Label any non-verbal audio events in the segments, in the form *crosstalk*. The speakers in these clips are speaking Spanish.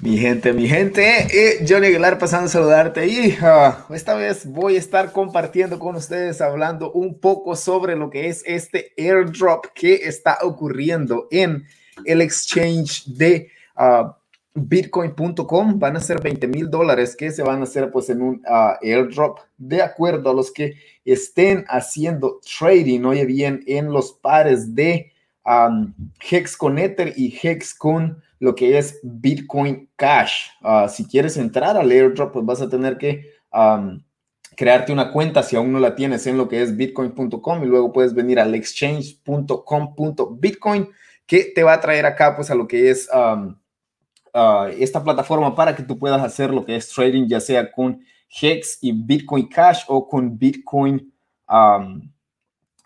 Mi gente, mi gente, Johnny Aguilar pasando a saludarte y esta vez voy a estar compartiendo con ustedes, hablando un poco sobre lo que es este airdrop que está ocurriendo en el exchange de ah, bitcoin.com. Van a ser 20 mil dólares que se van a hacer pues en un ah, airdrop de acuerdo a los que estén haciendo trading, oye bien, en los pares de HEX con Ether y Hex con lo que es Bitcoin Cash. Ah, si quieres entrar al airdrop, pues vas a tener que crearte una cuenta si aún no la tienes en lo que es bitcoin.com y luego puedes venir al exchange.com.bitcoin que te va a traer acá pues a lo que es ah, esta plataforma para que tú puedas hacer lo que es trading ya sea con Hex y Bitcoin Cash o con Bitcoin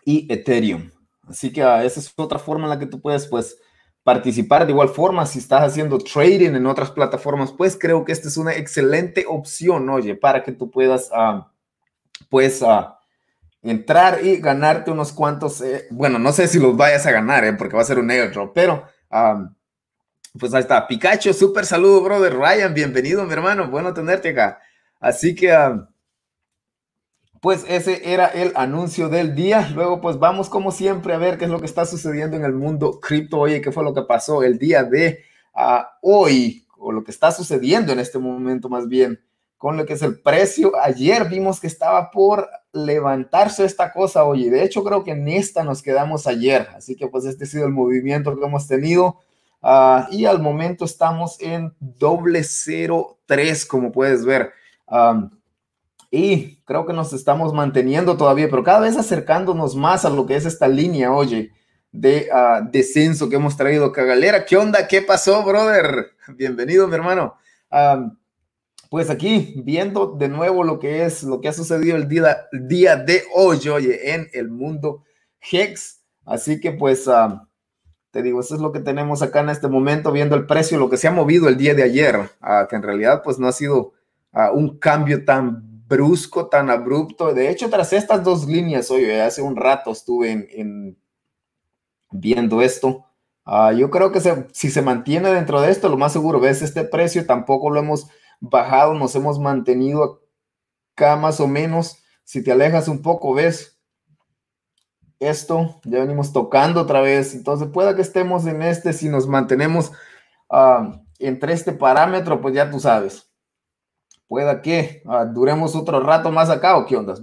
y Ethereum. Así que ah, esa es otra forma en la que tú puedes pues participar de igual forma. Si estás haciendo trading en otras plataformas, pues creo que esta es una excelente opción, oye, para que tú puedas, ah, pues, ah, entrar y ganarte unos cuantos, eh, bueno, no sé si los vayas a ganar, eh, porque va a ser un airdrop, pero... Ah, pues ahí está, Pikachu, súper saludo, brother. Ryan, bienvenido, mi hermano. Bueno tenerte acá. Así que pues ese era el anuncio del día. Luego, pues vamos como siempre a ver qué es lo que está sucediendo en el mundo cripto. Oye, qué fue lo que pasó el día de ah, hoy, o lo que está sucediendo en este momento más bien, con lo que es el precio. Ayer vimos que estaba por levantarse esta cosa, oye. De hecho, creo que en esta nos quedamos ayer. Así que, pues, este ha sido el movimiento que hemos tenido. Ah, y al momento estamos en doble cero como puedes ver y creo que nos estamos manteniendo todavía, pero cada vez acercándonos más a lo que es esta línea, oye, de ah, descenso que hemos traído. Cagalera, ¿qué onda? ¿Qué pasó, brother? *laughs* Bienvenido, mi hermano. pues aquí, viendo de nuevo lo que es, lo que ha sucedido el día, el día de hoy, oye, en el mundo Hex. Así que pues, te digo, eso es lo que tenemos acá en este momento, viendo el precio, lo que se ha movido el día de ayer, ah, que en realidad pues no ha sido ah, un cambio tan brusco, tan abrupto. De hecho, tras estas dos líneas, oye, hace un rato estuve en, viendo esto. Ah, yo creo que si se mantiene dentro de esto, lo más seguro, ves este precio, tampoco lo hemos bajado, nos hemos mantenido acá más o menos. Si te alejas un poco, ves esto, ya venimos tocando otra vez. Entonces, pueda que estemos en este, si nos mantenemos ah, entre este parámetro, pues ya tú sabes pueda que ah, duremos otro rato más acá o qué onda.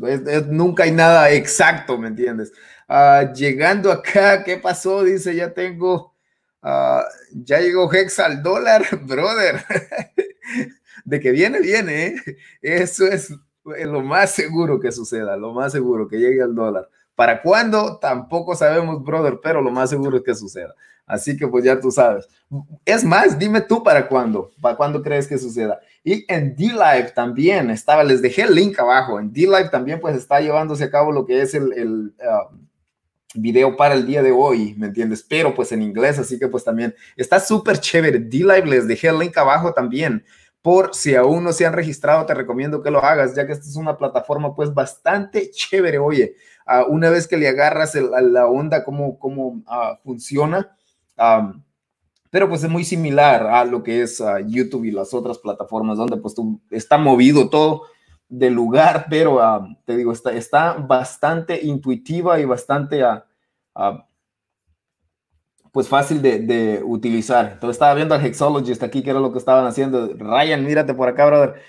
nunca hay nada exacto, ¿me entiendes? Ah, llegando acá, ¿qué pasó? Dice, ya tengo, ah, ya llegó Hex al dólar, *laughs* brother. *laughs* De que viene, viene. ¿eh? Eso es lo más seguro que suceda, lo más seguro que llegue al dólar. ¿Para cuándo? Tampoco sabemos, brother, pero lo más seguro es que suceda. Así que pues ya tú sabes. Es más, dime tú para cuándo, para cuándo crees que suceda. Y en D-Live también estaba, les dejé el link abajo, en D-Live también pues está llevándose a cabo lo que es el, el um, video para el día de hoy, ¿me entiendes? Pero pues en inglés, así que pues también está súper chévere. D-Live, les dejé el link abajo también. Por si aún no se han registrado, te recomiendo que lo hagas, ya que esta es una plataforma pues bastante chévere. Oye, ah, una vez que le agarras la onda, cómo, cómo ah, funciona pero pues es muy similar a lo que es ah, YouTube y las otras plataformas donde pues tú, está movido todo de lugar, *laughs* pero ah, te digo, está, está bastante intuitiva y bastante ah, pues fácil de, utilizar. Entonces estaba viendo al Hexologist aquí, que era lo que estaban haciendo. Ryan, mírate por acá, brother.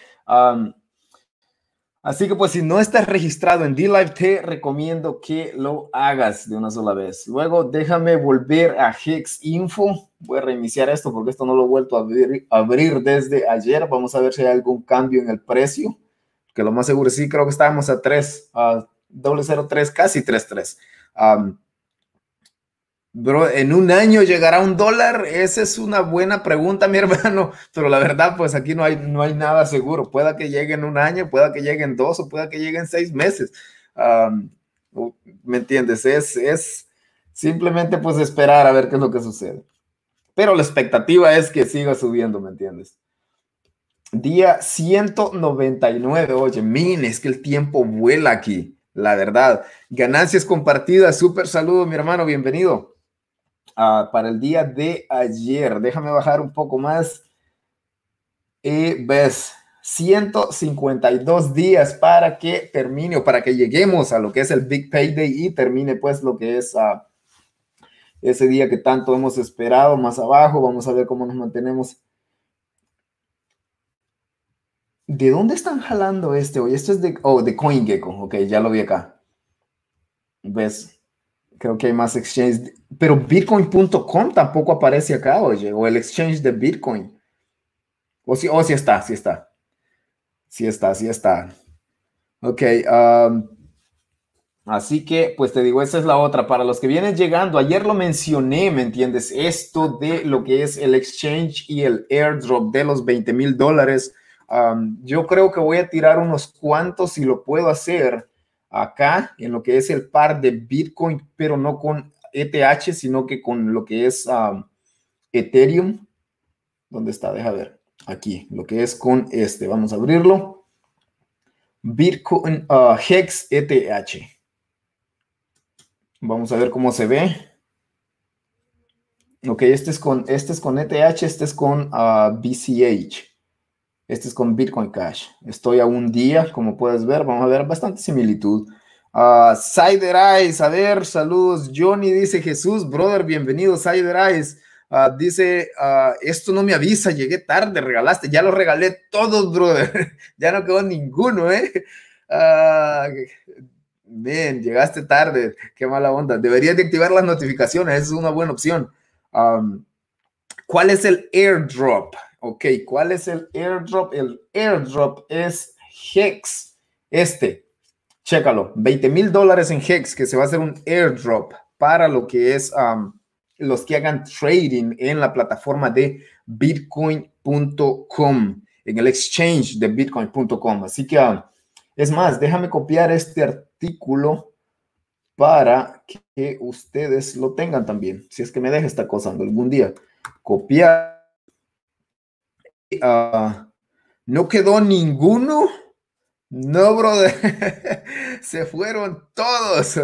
Así que pues si no estás registrado en DLive, te recomiendo que lo hagas de una sola vez. Luego déjame volver a Hex Info. Voy a reiniciar esto porque esto no lo he vuelto a abrir, desde ayer. Vamos a ver si hay algún cambio en el precio. Que lo más seguro sí, creo que estábamos a 3, a 003, casi 33. Um, Bro, ¿en un año llegará un dólar? Esa es una buena pregunta, mi *laughs* hermano, pero la verdad, pues aquí no hay, no hay nada seguro. Pueda que llegue en un año, pueda que llegue en dos o pueda que llegue en seis meses. ¿Me entiendes? Es, simplemente pues esperar a ver qué es lo que sucede. Pero la expectativa es que siga subiendo, ¿me entiendes? Día 199, oye, min, es que el tiempo vuela aquí, la verdad. Ganancias compartidas, súper saludo, mi hermano, bienvenido. Ah, para el día de ayer. Déjame bajar un poco más. Y ves, 152 días para que termine o para que lleguemos a lo que es el Big Day. y termine pues lo que es ah, ese día que tanto hemos esperado más abajo. Vamos a ver cómo nos mantenemos. ¿De dónde están jalando este hoy? Esto es de, oh, de CoinGecko. Ok, ya lo vi acá. ¿Ves? Creo que hay más exchanges, pero bitcoin.com tampoco aparece acá, oye, o el exchange de Bitcoin. O si oh, está, si está. si está, sí está. Ok. Um, así que, pues te digo, esa es la otra. Para los que vienen llegando, ayer lo mencioné, ¿me entiendes? Esto de lo que es el exchange y el airdrop de los 20 mil dólares. Um, yo creo que voy a tirar unos cuantos si lo puedo hacer acá en lo que es el par de Bitcoin, pero no con ETH, sino que con lo que es Ethereum. ¿Dónde está? Deja ver. Aquí, lo que es con este. Vamos a abrirlo. Bitcoin ah, Hex ETH. Vamos a ver cómo se ve. Ok, este es con, este es con ETH, este es con BCH. Ah, este es con Bitcoin Cash. Estoy a un día, como puedes ver. Vamos a ver bastante similitud. Uh, ah, Cider Eyes, a ver, saludos. Johnny dice Jesús, brother, bienvenido, Cider Eyes. Ah, dice, ah, esto no me avisa, llegué tarde, regalaste, ya lo regalé todos, brother. *laughs* ya no quedó ninguno, ¿eh? Bien, llegaste tarde, qué mala onda. Deberías de activar las notificaciones, es una buena opción. ¿Cuál es el airdrop? Ok, ¿cuál es el airdrop? El airdrop es Hex. Este, chécalo, 20 mil dólares en Hex, que se va a hacer un airdrop para lo que es los que hagan trading en la plataforma de bitcoin.com, en el exchange de bitcoin.com. Así que, es más, déjame copiar este artículo para que ustedes lo tengan también, si es que me deja esta cosa algún día. Copiar Ah, no quedó ninguno. No, brother. *laughs* Se fueron todos.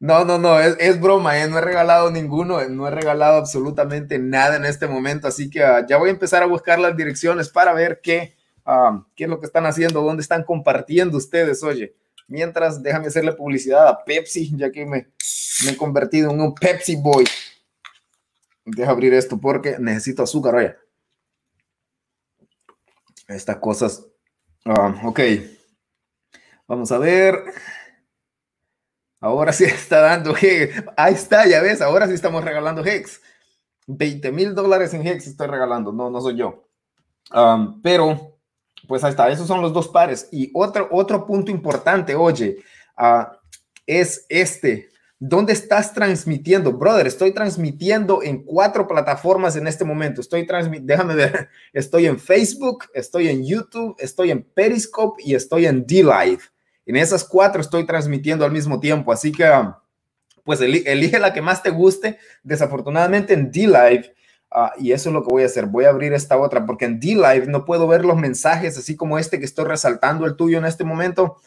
No, no, no, es, broma, eh, no he regalado ninguno, eh, no he regalado absolutamente nada en este momento, así que ah, ya voy a empezar a buscar las direcciones para ver qué, ah, qué es lo que están haciendo, dónde están compartiendo ustedes, oye. Mientras, déjame hacerle publicidad a Pepsi, ya que me, me he convertido en un Pepsi Boy. Deja abrir esto porque necesito azúcar, oye estas cosas. Ah, ok, vamos a ver. Ahora sí *laughs* está dando Hex. Ahí está, ya ves, ahora sí estamos regalando Hex. 20 mil dólares en Hex estoy regalando, no, no soy yo. pero, pues ahí está, esos son los dos pares. Y otro, otro punto importante, oye, ah, es este. ¿Dónde estás transmitiendo? Brother, estoy transmitiendo en cuatro plataformas en este momento. Estoy transmitiendo, déjame ver, *laughs* estoy en Facebook, estoy en YouTube, estoy en Periscope y estoy en D-Live. En esas cuatro estoy transmitiendo al mismo tiempo, así que um, pues elige la que más te guste. Desafortunadamente en D-Live, ah, y eso es lo que voy a hacer, voy a abrir esta otra, porque en D-Live no puedo ver los mensajes así como este que estoy resaltando el tuyo en este momento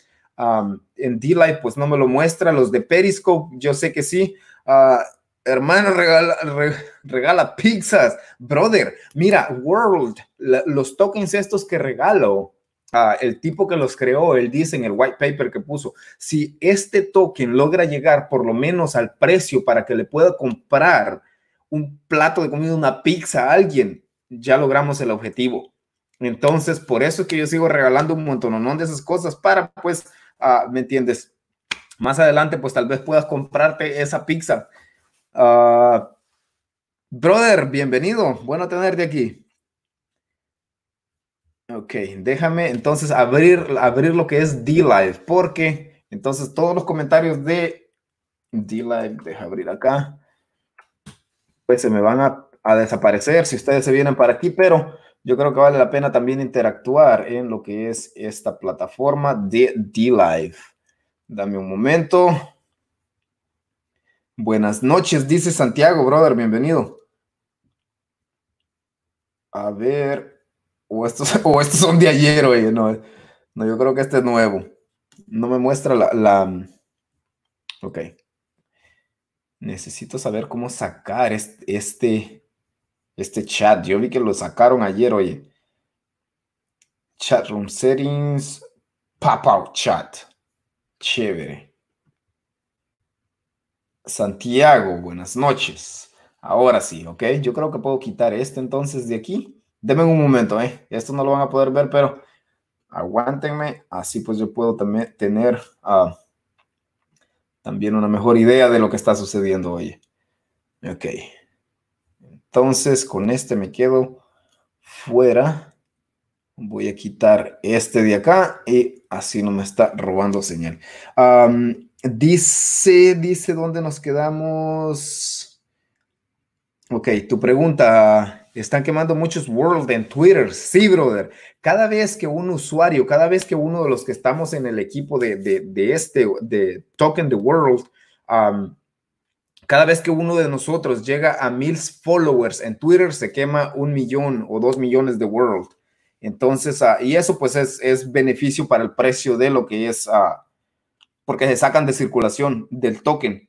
en D-Live pues no me lo muestra, los de Periscope yo sé que sí. Ah, hermano, regala, pizzas. Brother, mira, World, los tokens estos que regalo, ah, el tipo que los creó, él dice en el white paper que puso, si este token logra llegar por lo menos al precio para que le pueda comprar un plato de comida, una pizza a alguien, ya logramos el objetivo. Entonces, por eso es que yo sigo regalando un montón de esas cosas para, pues, Ah, ¿me entiendes? Más adelante, pues tal vez puedas comprarte esa pizza. Ah, brother, bienvenido. Bueno tenerte aquí. Ok, déjame entonces abrir, abrir lo que es D-Live, porque entonces todos los comentarios de D-Live, deja abrir acá, pues se me van a, a, desaparecer si ustedes se vienen para aquí, pero yo creo que vale la pena también interactuar en lo que es esta plataforma de D-Live. Dame un momento. Buenas noches, dice Santiago, brother, bienvenido. A ver, o estos, *laughs* o estos son de ayer, oye, no, no, yo creo que este es nuevo. No me muestra la, Ok. Necesito saber cómo sacar este este chat, yo vi que lo sacaron ayer, oye. Chat room settings, pop out chat. Chévere. Santiago, buenas noches. Ahora sí, ok. Yo creo que puedo quitar este entonces de aquí. Deme un momento, eh. Esto no lo van a poder ver, pero aguántenme. Así pues yo puedo también tener ah, también una mejor idea de lo que está sucediendo hoy. Ok. Entonces, con este me quedo fuera. Voy a quitar este de acá y así no me está robando señal. dice, dice dónde nos quedamos. Ok, tu pregunta. Están quemando muchos World en Twitter. Sí, brother. Cada vez que un usuario, cada vez que uno de los que estamos en el equipo de, este, de Token the World, cada vez que uno de nosotros llega a mil followers en Twitter, se quema un millón o dos millones de world. Entonces, ah, y eso pues es, beneficio para el precio de lo que es, ah, porque se sacan de circulación del token.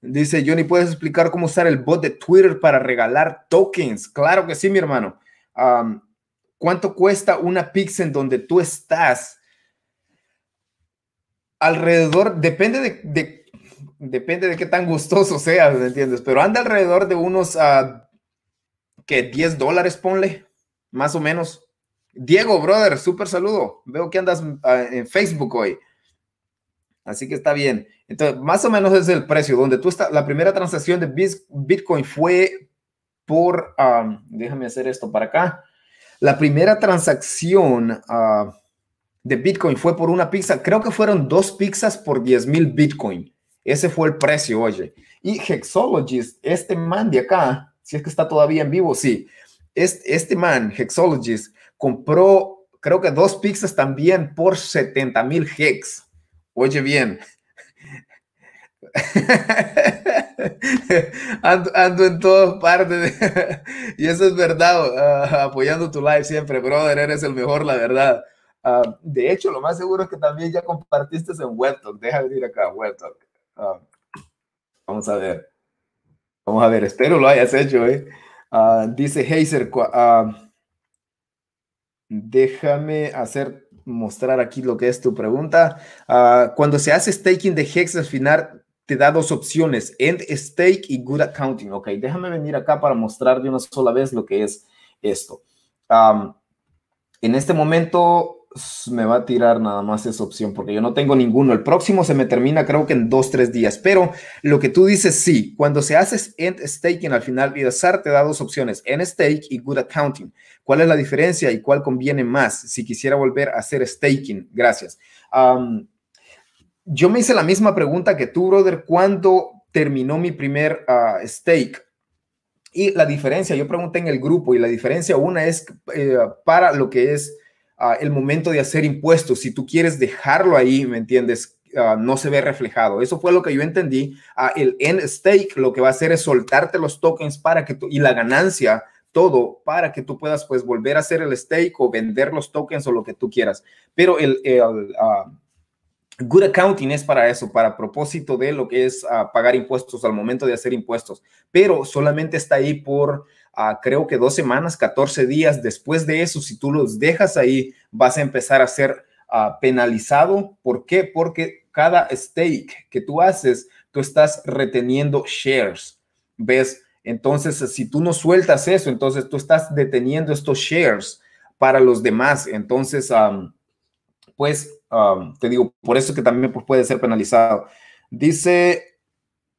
Dice Johnny, ¿puedes explicar cómo usar el bot de Twitter para regalar tokens? Claro que sí, mi hermano. ¿Cuánto cuesta una pixel donde tú estás? Alrededor, depende de depende de qué tan gustoso seas, ¿me entiendes? Pero anda alrededor de unos, ah, que 10 dólares, ponle, más o menos. Diego, brother, súper saludo. Veo que andas ah, en Facebook hoy. Así que está bien. Entonces, más o menos es el precio. Donde tú estás, la primera transacción de Bitcoin fue por, déjame hacer esto para acá. La primera transacción ah, de Bitcoin fue por una pizza. Creo que fueron dos pizzas por 10 mil Bitcoin. Ese fue el precio, oye. Y Hexologist, este man de acá, si es que está todavía en vivo, sí. Este, este man, Hexologist, compró, creo que dos pizzas también por 70 mil hex. Oye bien. *laughs* ando, en todas partes. *laughs* y eso es verdad, ah, apoyando tu live siempre, brother, eres el mejor, la verdad. Ah, de hecho, lo más seguro es que también ya compartiste en WebTalk. Deja venir acá, WebTalk. Ah, vamos a ver. Vamos a ver, espero lo hayas hecho. Eh. Ah, dice Heiser, ah, déjame hacer mostrar aquí lo que es tu pregunta. cuando se hace staking de Hex al final, te da dos opciones, end stake y good accounting. Ok, déjame venir acá para mostrar de una sola vez lo que es esto. en este momento me va a tirar nada más esa opción porque yo no tengo ninguno. El próximo se me termina creo que en dos, tres días. Pero lo que tú dices, sí, cuando se hace end staking al final, Vidasar te da dos opciones, end stake y good accounting. ¿Cuál es la diferencia y cuál conviene más si quisiera volver a hacer staking? Gracias. yo me hice la misma pregunta que tú, brother, cuando terminó mi primer ah, stake. Y la diferencia, yo pregunté en el grupo y la diferencia una es eh, para lo que es Ah, el momento de hacer impuestos, si tú quieres dejarlo ahí, ¿me entiendes? Ah, no se ve reflejado. Eso fue lo que yo entendí. Ah, el end stake lo que va a hacer es soltarte los tokens para que tú, y la ganancia todo para que tú puedas pues volver a hacer el stake o vender los tokens o lo que tú quieras. Pero el, good accounting es para eso, para propósito de lo que es pagar impuestos al momento de hacer impuestos, pero solamente está ahí por creo que dos semanas, 14 días. Después de eso, si tú los dejas ahí, vas a empezar a ser ah, penalizado. ¿Por qué? Porque cada stake que tú haces, tú estás reteniendo shares. ¿Ves? Entonces, si tú no sueltas eso, entonces tú estás deteniendo estos shares para los demás. Entonces, pues, te digo, por eso que también pues, puede ser penalizado. Dice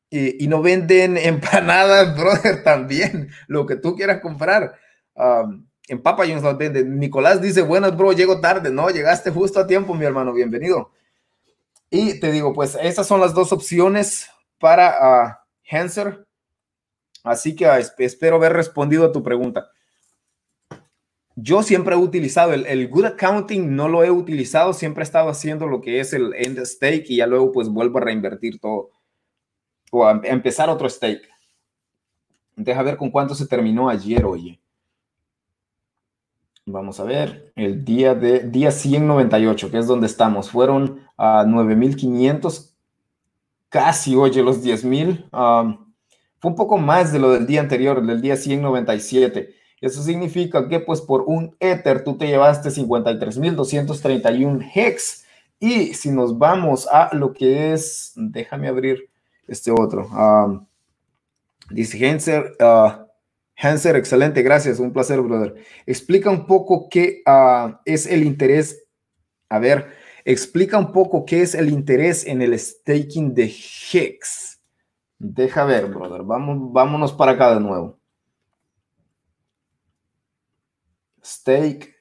y, no venden *laughs* empanadas, brother, también, lo que tú quieras comprar. en Papa John's las venden. Nicolás dice, buenas, bro, llego tarde, ¿no? Llegaste justo a tiempo, mi hermano, bienvenido. Y te digo, pues esas son las dos opciones para ah, Hanser. Así que ah, espero haber respondido a tu pregunta. Yo siempre he utilizado el, el, Good Accounting, no lo he utilizado, siempre he estado haciendo lo que es el End Stake y ya luego pues vuelvo a reinvertir todo o empezar otro stake. Deja ver con cuánto se terminó ayer, oye. Vamos a ver, el día de día 198, que es donde estamos, fueron a 9500 casi, oye, los 10.000. fue un poco más de lo del día anterior, del día 197. Eso significa que pues por un Ether tú te llevaste 53.231 hex. Y si nos vamos a lo que es, déjame abrir este otro. dice ah, Henser, excelente, gracias, un placer, brother. Explica un poco qué ah, es el interés. A ver, explica un poco qué es el interés en el staking de Hex. Deja ver, brother. Vamos, vámonos para acá de nuevo. Stake.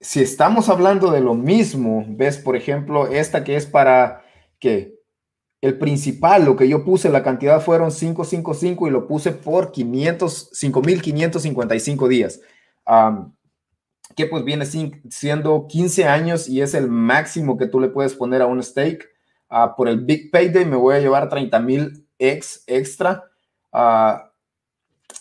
Si estamos hablando de lo mismo, ves, por ejemplo, esta que es para ¿qué? el principal, lo que yo puse, la cantidad fueron 555 y lo puse por 500, 5.555 días, que pues viene siendo 15 años y es el máximo que tú le puedes poner a un stake. Ah, por el Big Payday me voy a llevar 30,000 mil ex extra. Ah,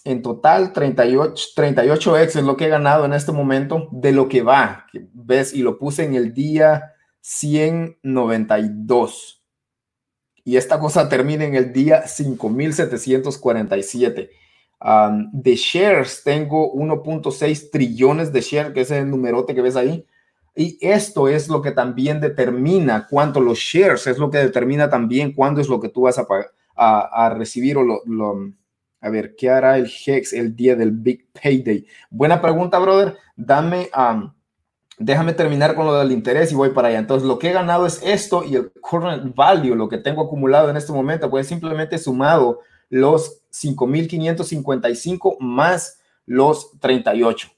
en total, 38, 38 ex es lo que he ganado en este momento de lo que va. ¿Ves? Y lo puse en el día 192 y esta cosa termina en el día 5747. de shares tengo 1.6 trillones de shares, que es el numerote que ves ahí. Y esto es lo que también determina cuánto los shares, es lo que determina también cuándo es lo que tú vas a, a, recibir o lo, A ver, ¿qué hará el Hex el día del Big Payday? Buena pregunta, brother. Dame déjame terminar con lo del interés y voy para allá. Entonces, lo que he ganado es esto y el current value, lo que tengo acumulado en este momento, pues simplemente sumado los 5.555 más los 38.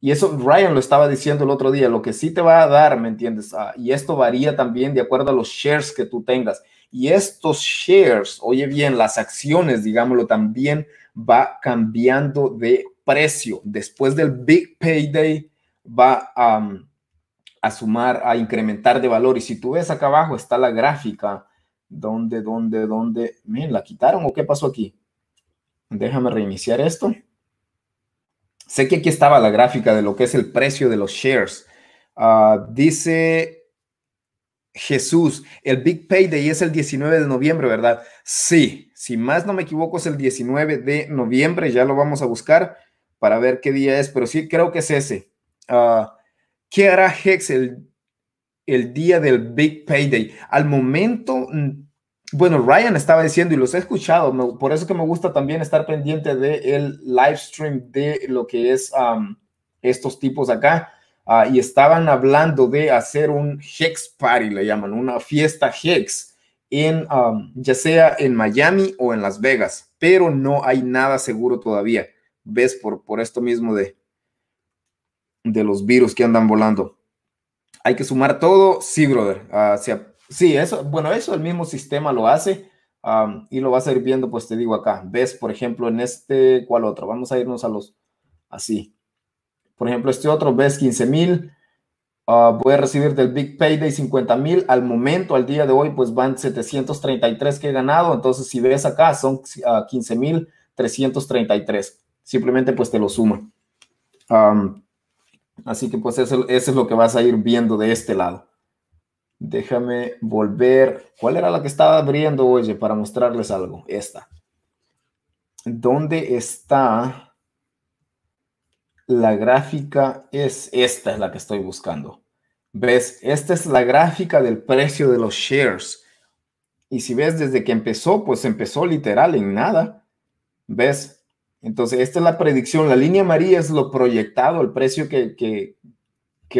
Y eso Ryan lo estaba diciendo el otro día, lo que sí te va a dar, ¿me entiendes? Ah, y esto varía también de acuerdo a los shares que tú tengas. Y estos shares, oye bien, las acciones, digámoslo, también va cambiando de precio. Después del Big Payday, va mm, a, sumar, a incrementar de valor. Y si tú ves acá abajo está la gráfica. ¿Dónde, dónde, dónde? Miren, ¿la quitaron o qué pasó aquí? Déjame reiniciar esto. Sé que aquí estaba la gráfica de lo que es el precio de los shares. Ah, dice Jesús, el Big Payday es el 19 de noviembre, ¿verdad? Sí, si más no me equivoco es el 19 de noviembre, ya lo vamos a buscar para ver qué día es, pero sí creo que es ese. Ah, ¿qué hará Hex el, día del Big Payday? Al momento, mm, bueno, Ryan estaba diciendo y los he escuchado, por eso que me gusta también estar pendiente del el live stream de lo que es estos tipos acá. Ah, y estaban hablando de hacer un Hex Party, le llaman, una fiesta Hex, en, ya sea en Miami o en Las Vegas, pero no hay nada seguro todavía. ¿Ves? Por, por esto mismo de, de los virus que andan volando. Hay que sumar todo, sí, brother. sí, eso, bueno, eso el mismo sistema lo hace y lo vas a ir viendo, pues te digo acá. Ves, por ejemplo, en este, ¿cuál otro? Vamos a irnos a los así. Por ejemplo, este otro, ves 15 mil. Ah, voy a recibir del Big Payday 50 mil. Al momento, al día de hoy, pues van 733 que he ganado. Entonces, si ves acá, son 15 ah, mil 333. Simplemente, pues te lo sumo. Así que pues eso, es lo que vas a ir viendo de este lado. Déjame volver. ¿Cuál era la que estaba abriendo, oye, para mostrarles algo? Esta. ¿Dónde está la gráfica? Es esta es la que estoy buscando. ¿Ves? Esta es la gráfica del precio de los shares. Y si ves desde que empezó, pues empezó literal en nada. ¿Ves? Entonces, esta es la predicción. La línea amarilla es lo proyectado, el precio que,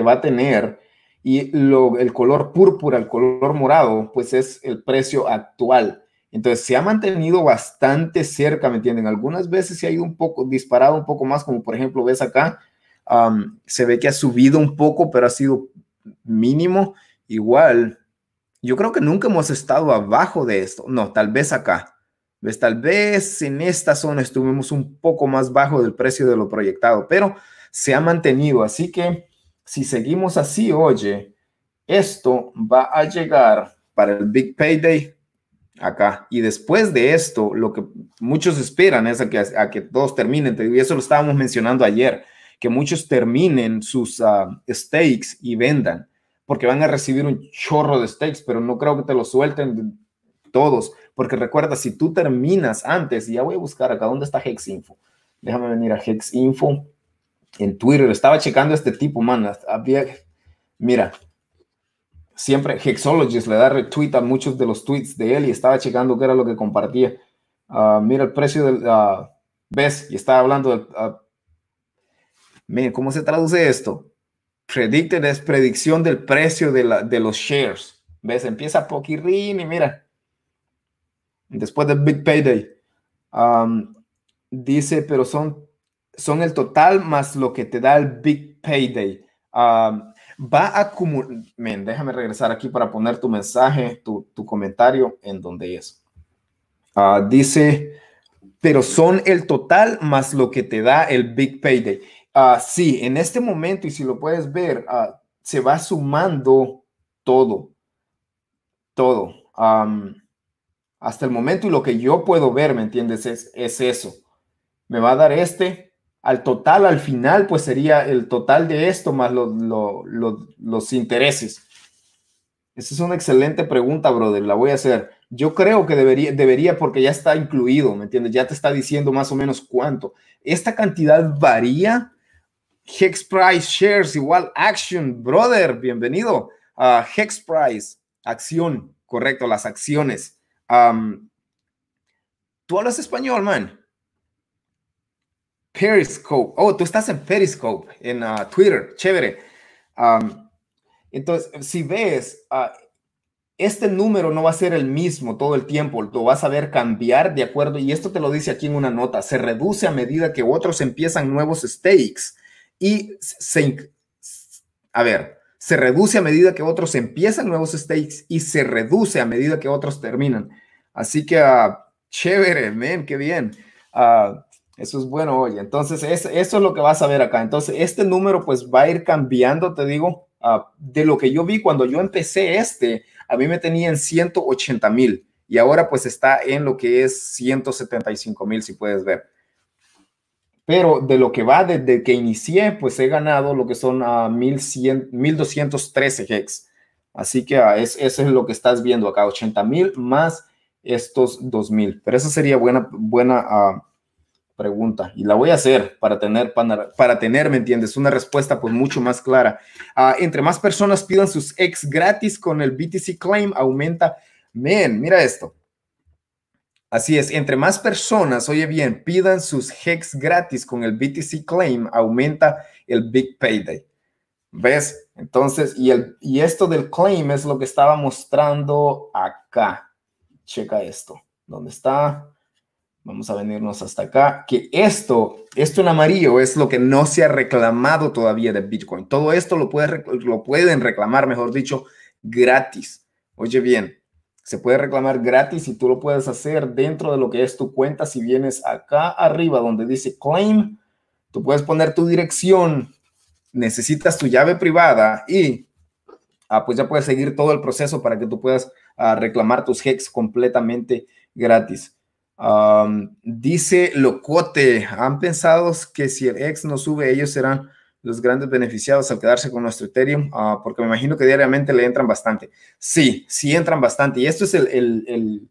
va a tener. Y el color púrpura, el color morado, pues es el precio actual. Entonces, se ha mantenido bastante cerca, ¿me entienden? Algunas veces se ha ido un poco, disparado un poco más, como por ejemplo ves acá, se ve que ha subido un poco, pero ha sido mínimo. Igual, yo creo que nunca hemos estado abajo de esto. No, tal vez acá. Pues, tal vez en esta zona estuvimos un poco más bajo del precio de lo proyectado, pero se ha mantenido. Así que si seguimos así, oye, esto va a llegar para el Big Payday acá. Y después de esto, lo que muchos esperan es a que, a que todos terminen. Y eso lo estábamos mencionando ayer, que muchos terminen sus ah, stakes y vendan, porque van a recibir un chorro de stakes, pero no creo que te lo suelten todos, porque recuerda, si tú terminas antes, ya voy a buscar acá, ¿dónde está Hexinfo? Déjame venir a Hexinfo en Twitter, estaba checando este tipo, man, había, mira, siempre Hexologist le da retweet a muchos de los tweets de él y estaba checando qué era lo que compartía. Ah, mira el precio del, la, ah, ves, y estaba hablando del, ah, miren, ¿cómo se traduce esto? Predicted es predicción del precio de, de los shares. ¿Ves? Empieza poquirrín y mira, después del Big Payday. Um, dice, pero son, son el total más lo que te da el Big Payday. Um, va a acumular, déjame regresar aquí para poner tu mensaje, tu, comentario en donde es. Ah, dice, pero son el total más lo que te da el Big Payday. Day ah, sí, en este momento, y si lo puedes ver, ah, se va sumando todo, todo. Um, hasta el momento y lo que yo puedo ver, ¿me entiendes? Es, eso. Me va a dar este, al total, al final, pues sería el total de esto más los intereses. Esa es una excelente pregunta, brother, la voy a hacer. Yo creo que debería, debería porque ya está incluido, ¿me entiendes? Ya te está diciendo más o menos cuánto. Esta cantidad varía. Hex Price Shares igual Action, brother, bienvenido a Hex Price, acción, correcto, las acciones. Um, tú hablas español, man. Periscope. Oh, tú estás en Periscope, en uh, Twitter. Chévere. Um, entonces, si ves, uh, este número no va a ser el mismo todo el tiempo, lo vas a ver cambiar de acuerdo, y esto te lo dice aquí en una nota, se reduce a medida que otros empiezan nuevos stakes y se... A ver, se reduce a medida que otros empiezan nuevos stakes y se reduce a medida que otros terminan. Así que ah, chévere, men, qué bien. Ah, eso es bueno, oye. Entonces, eso es lo que vas a ver acá. Entonces, este número pues va a ir cambiando, te digo, ah, de lo que yo vi cuando yo empecé este, a mí me tenían en 180 mil y ahora pues está en lo que es 175 mil, si puedes ver pero de lo que va desde que inicié, pues he ganado lo que son a 1213 hex. E Así que ah, es, eso es lo que estás viendo acá, 80,000 más estos 2000. Pero esa sería buena, buena ah, pregunta y la voy a hacer para tener, para, tener, ¿me entiendes? Una respuesta pues mucho más clara. Ah, entre más personas pidan sus ex gratis con el BTC Claim, aumenta. Men, mira esto. Así es, entre más personas, oye bien, pidan sus hex gratis con el BTC claim, aumenta el Big Payday. ¿Ves? Entonces, y, el, y esto del claim es lo que estaba mostrando acá. Checa esto. ¿Dónde está? Vamos a venirnos hasta acá. Que esto, esto en amarillo es lo que no se ha reclamado todavía de Bitcoin. Todo esto lo, lo pueden reclamar, mejor dicho, gratis. Oye bien, se puede reclamar gratis y tú lo puedes hacer dentro de lo que es tu cuenta. Si vienes acá arriba donde dice claim, tú puedes poner tu dirección, necesitas tu llave privada y ah, pues ya puedes seguir todo el proceso para que tú puedas ah, reclamar tus hex completamente gratis. dice Locote, ¿han pensado que si el ex no sube, ellos serán los grandes beneficiados al quedarse con nuestro Ethereum? Ah, porque me imagino que diariamente le entran bastante. Sí, sí entran bastante. Y esto es el,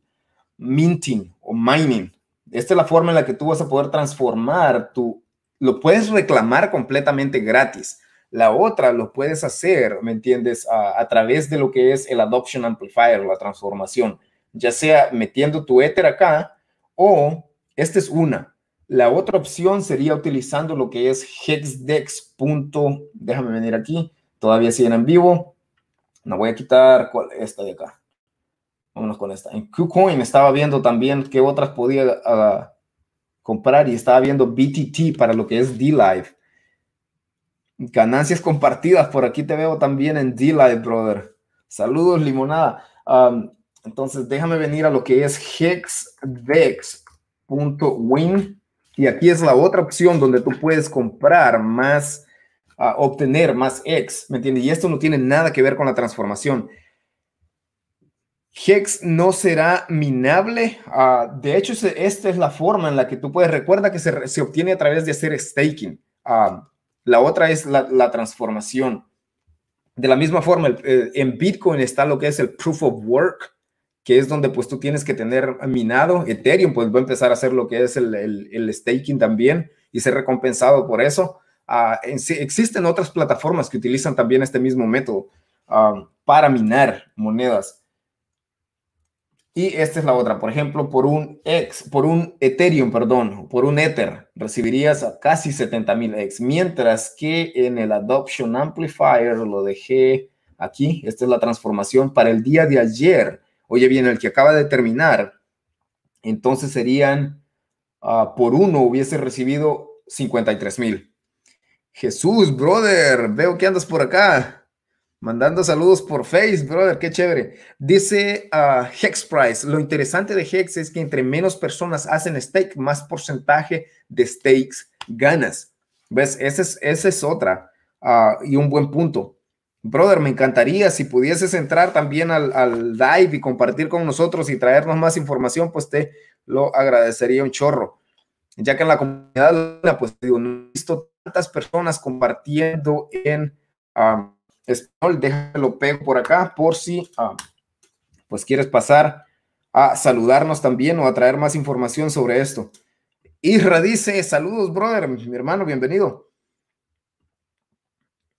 minting o mining. Esta es la forma en la que tú vas a poder transformar tu... Lo puedes reclamar completamente gratis. La otra lo puedes hacer, ¿me entiendes? A, través de lo que es el adoption amplifier, la transformación, ya sea metiendo tu Ether acá o esta es una. La otra opción sería utilizando lo que es hexdex. Déjame venir aquí. Todavía siguen en vivo. No voy a quitar esta de acá. Vámonos con esta. En KuCoin estaba viendo también qué otras podía ah, comprar y estaba viendo BTT para lo que es DLive. Ganancias compartidas. Por aquí te veo también en DLive, brother. Saludos, limonada. entonces, déjame venir a lo que es hexdex.win y aquí es la otra opción donde tú puedes comprar más, ah, obtener más X, ¿me entiendes? Y esto no tiene nada que ver con la transformación. Hex no será minable. Ah, de hecho, esta es la forma en la que tú puedes. Recuerda que se, obtiene a través de hacer staking. Ah, la otra es la, transformación. De la misma forma, eh, en Bitcoin está lo que es el proof of work, que es donde pues tú tienes que tener minado. Ethereum pues va a empezar a hacer lo que es el, staking también y ser recompensado por eso. Ah, existen otras plataformas que utilizan también este mismo método ah, para minar monedas. Y esta es la otra, por ejemplo, por un ex, por un Ethereum, perdón, por un Ether, recibirías casi 70,000 mil ex, mientras que en el Adoption Amplifier lo dejé aquí, esta es la transformación para el día de ayer, Oye, bien, el que acaba de terminar, entonces serían ah, por uno hubiese recibido 53 mil. Jesús, brother, veo que andas por acá. Mandando saludos por Face, brother, qué chévere. Dice ah, Hex Price, lo interesante de Hex es que entre menos personas hacen stake, más porcentaje de stakes ganas. ¿Ves? Esa es, es otra ah, y un buen punto. Brother, me encantaría si pudieses entrar también al, live y compartir con nosotros y traernos más información, pues te lo agradecería un chorro. Ya que en la comunidad, pues digo, no he visto tantas personas compartiendo en español. Déjalo pego por acá por si pues quieres pasar a saludarnos también o a traer más información sobre esto. Y dice, saludos, brother, mi hermano, bienvenido.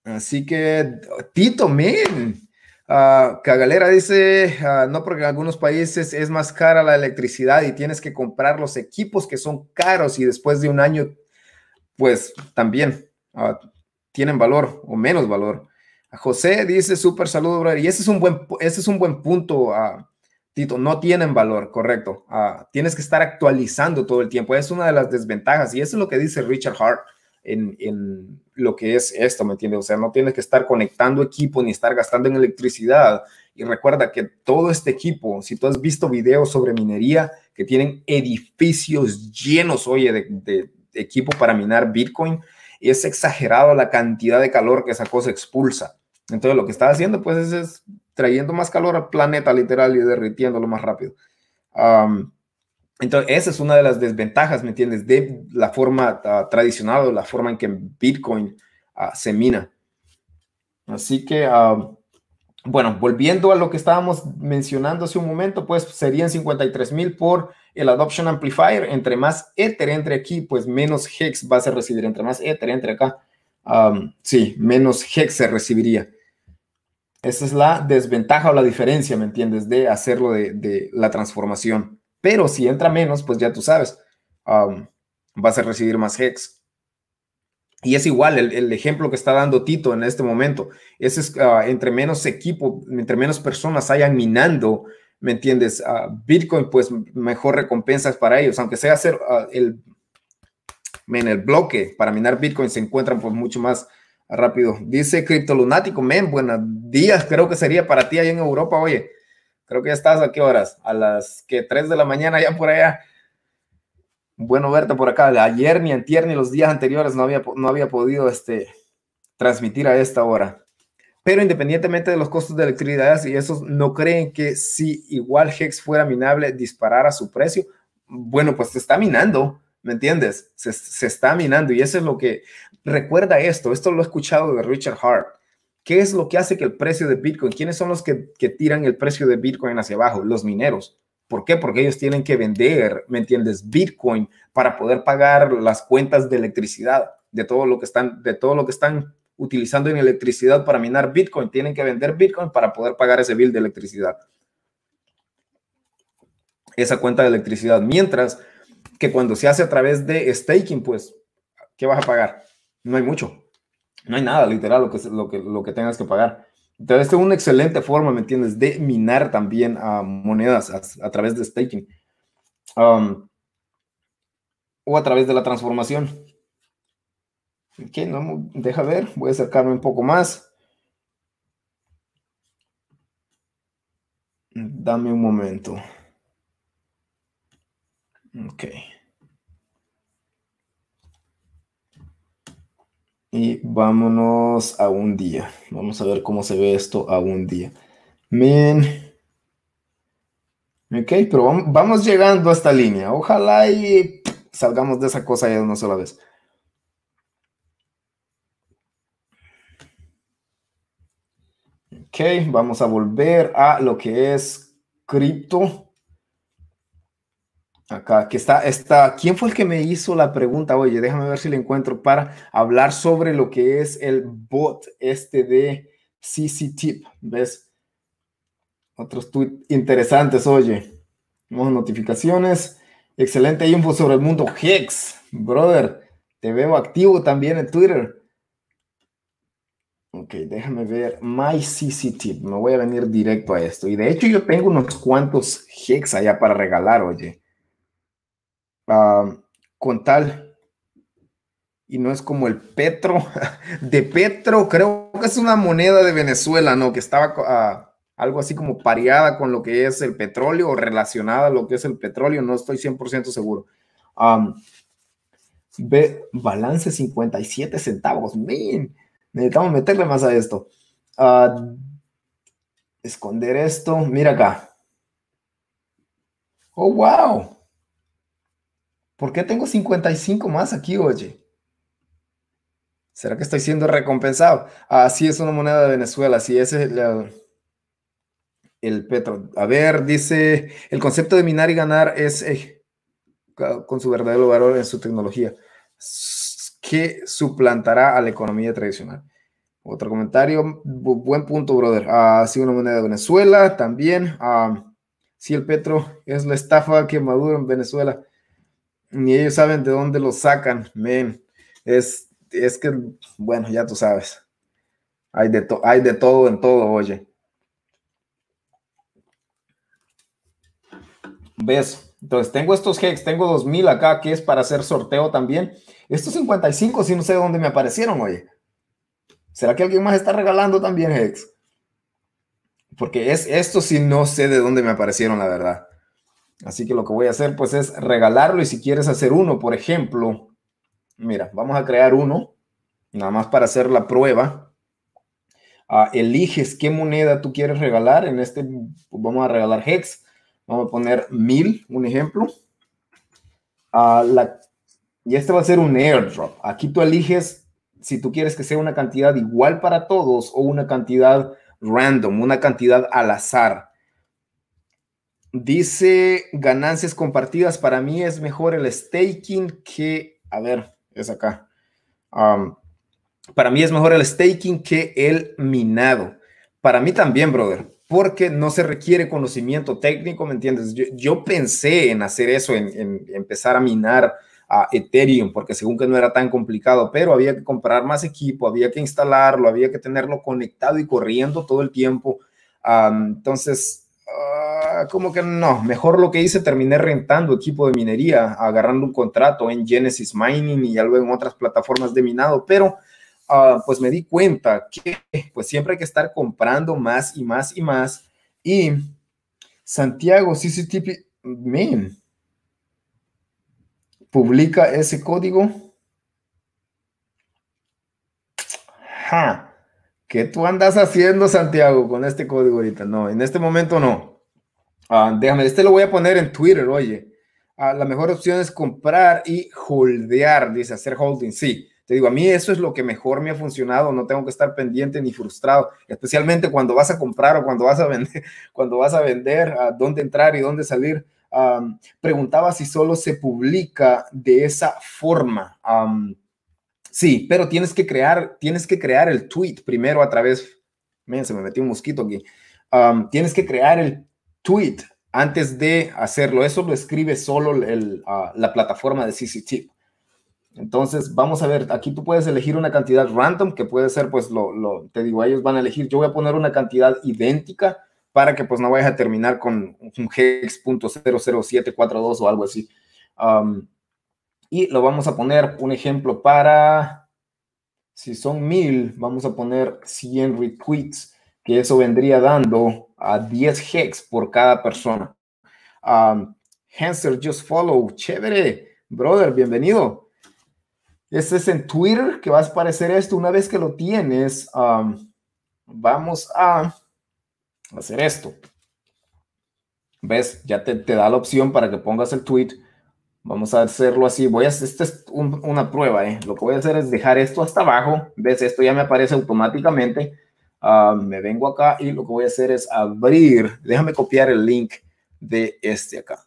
Así que, Tito, men. Uh, Cagalera dice, ah, no porque en algunos países es más cara la electricidad y tienes que comprar los equipos que son caros y después de un año, pues también ah, tienen valor o menos valor. José dice, súper saludo, brother. Y ese es un buen, ese es un buen punto, Tito. No tienen valor, correcto. tienes que estar actualizando todo el tiempo. Es una de las desventajas y eso es lo que dice Richard Hart en, lo que es esto, ¿me entiendes? O sea, no tienes que estar conectando equipo ni estar gastando en electricidad. Y recuerda que todo este equipo, si tú has visto videos sobre minería, que tienen edificios llenos, oye, de, equipo para minar Bitcoin, es exagerado la cantidad de calor que esa cosa expulsa. Entonces, lo que está haciendo, pues, es, trayendo más calor al planeta, literal, y derritiéndolo más rápido. Entonces, esa es una de las desventajas, ¿me entiendes? De la forma ah, tradicional o la forma en que Bitcoin ah, se mina. Así que, ah, bueno, volviendo a lo que estábamos mencionando hace un momento, pues serían 53 mil por el Adoption Amplifier. Entre más Ether entre aquí, pues menos Hex va a recibir. Entre más Ether entre acá, sí, menos Hex se recibiría. Esa es la desventaja o la diferencia, ¿me entiendes? De hacerlo de la transformación. Pero si entra menos, pues ya tú sabes, um, vas a recibir más hex. Y es igual el, ejemplo que está dando Tito en este momento. Ese es ah, entre menos equipo, entre menos personas hayan minando, ¿me entiendes? Ah, Bitcoin, pues mejor recompensas para ellos, aunque sea hacer ah, el, men el bloque para minar Bitcoin se encuentran pues mucho más rápido. Dice Criptolunático, men, buenos días, creo que sería para ti ahí en Europa, oye. Creo que ya estás a qué horas? A las que 3 de la mañana ya por allá. Bueno verte por acá. Ayer ni antier ni los días anteriores no había, no había podido este, transmitir a esta hora. Pero independientemente de los costos de electricidad y esos, ¿no creen que si igual Hex fuera minable disparara su precio? Bueno, pues se está minando, ¿me entiendes? Se, se está minando y eso es lo que recuerda esto. Esto lo he escuchado de Richard Hart ¿Qué es lo que hace que el precio de Bitcoin? ¿Quiénes son los que, tiran el precio de Bitcoin hacia abajo? Los mineros. ¿Por qué? Porque ellos tienen que vender, ¿me entiendes? Bitcoin para poder pagar las cuentas de electricidad, de todo lo que están, de todo lo que están utilizando en electricidad para minar Bitcoin. Tienen que vender Bitcoin para poder pagar ese bill de electricidad. Esa cuenta de electricidad. Mientras que cuando se hace a través de staking, pues, ¿qué vas a pagar? No hay mucho no hay nada literal lo que, lo que, lo que tengas que pagar. Entonces, es una excelente forma, ¿me entiendes?, de minar también a monedas a, través de staking um, o a través de la transformación. Ok, no, deja ver, voy a acercarme un poco más. Dame un momento. Okay. Y vámonos a un día. Vamos a ver cómo se ve esto a un día. Men. Ok, pero vamos, llegando a esta línea. Ojalá y salgamos de esa cosa ya de una sola vez. Ok, vamos a volver a lo que es cripto. Acá, que está, está. ¿Quién fue el que me hizo la pregunta? Oye, déjame ver si le encuentro para hablar sobre lo que es el bot este de CCTip. ¿Ves? Otros tweets interesantes, oye. Vamos notificaciones. Excelente info sobre el mundo Hex. Brother, te veo activo también en Twitter. Ok, déjame ver. My CC Tip. Me voy a venir directo a esto. Y de hecho, yo tengo unos cuantos Hex allá para regalar, oye con tal, y no es como el Petro, *laughs* de Petro, creo que es una moneda de Venezuela, ¿no? Que estaba ah, algo así como pareada con lo que es el petróleo o relacionada a lo que es el petróleo, no estoy 100% seguro. balance 57 centavos, Necesitamos meterle más a esto. Ah, esconder esto, mira acá. Oh, wow. ¿Por qué tengo 55 más aquí, oye? ¿Será que estoy siendo recompensado? Así ah, es una moneda de Venezuela, sí, es el, petro. A ver, dice, el concepto de minar y ganar es eh, con su verdadero valor en su tecnología, que suplantará a la economía tradicional. Otro comentario, buen punto, brother. Así ah, es una moneda de Venezuela también. Ah, sí, el petro es la estafa que madura en Venezuela. Ni ellos saben de dónde los sacan, men. Es, es que, bueno, ya tú sabes. Hay de, hay de todo en todo, oye. ¿Ves? Entonces, tengo estos hex, tengo 2000 acá, que es para hacer sorteo también. Estos 55, si no sé dónde me aparecieron, oye. ¿Será que alguien más está regalando también hex? Porque es esto si no sé de dónde me aparecieron, la verdad. Así que lo que voy a hacer pues es regalarlo y si quieres hacer uno, por ejemplo, mira, vamos a crear uno, nada más para hacer la prueba. Ah, eliges qué moneda tú quieres regalar. En este pues, vamos a regalar Hex. Vamos a poner mil, un ejemplo. Ah, y este va a ser un airdrop. Aquí tú eliges si tú quieres que sea una cantidad igual para todos o una cantidad random, una cantidad al azar. Dice ganancias compartidas. Para mí es mejor el staking que. A ver, es acá. para mí es mejor el staking que el minado. Para mí también, brother, porque no se requiere conocimiento técnico, ¿me entiendes? Yo, pensé en hacer eso, en, empezar a minar a Ethereum, porque según que no era tan complicado, pero había que comprar más equipo, había que instalarlo, había que tenerlo conectado y corriendo todo el tiempo. entonces, Ah, como que no, mejor lo que hice, terminé rentando equipo de minería, agarrando un contrato en Genesis Mining y algo en otras plataformas de minado, pero ah, pues me di cuenta que pues siempre hay que estar comprando más y más y más. Y Santiago CCTP, man, publica ese código. ¿Qué tú andas haciendo, Santiago, con este código ahorita? No, en este momento no. Ah, déjame, este lo voy a poner en Twitter, oye. Ah, la mejor opción es comprar y holdear, dice, hacer holding. Sí, te digo, a mí eso es lo que mejor me ha funcionado, no tengo que estar pendiente ni frustrado, especialmente cuando vas a comprar o cuando vas a vender, *laughs* cuando vas a vender, dónde entrar y dónde salir. Ah, preguntaba si solo se publica de esa forma. Sí, pero tienes que crear, tienes que crear el tweet primero a través. Men, se me metió un mosquito aquí. Um, tienes que crear el tweet antes de hacerlo. Eso lo escribe solo ah, la plataforma de CCTV. Entonces, vamos a ver, aquí tú puedes elegir una cantidad random, que puede ser, pues, lo, te digo, ellos van a elegir, yo voy a poner una cantidad idéntica para que, pues, no vayas a terminar con un hex.00742 o algo así. Um, y lo vamos a poner, un ejemplo, para, si son mil, vamos a poner 100 retweets, que eso vendría dando a 10 hex por cada persona. Um, Hanser Just Follow, chévere, brother, bienvenido. Este es en Twitter que va a aparecer esto. Una vez que lo tienes, um, vamos a hacer esto. ¿Ves? Ya te da la opción para que pongas el tweet Vamos a hacerlo así. Voy a, esta es una prueba, ¿eh? Lo que voy a hacer es dejar esto hasta abajo. ¿Ves? Esto ya me aparece automáticamente. Ah, me vengo acá y lo que voy a hacer es abrir. Déjame copiar el link de este acá.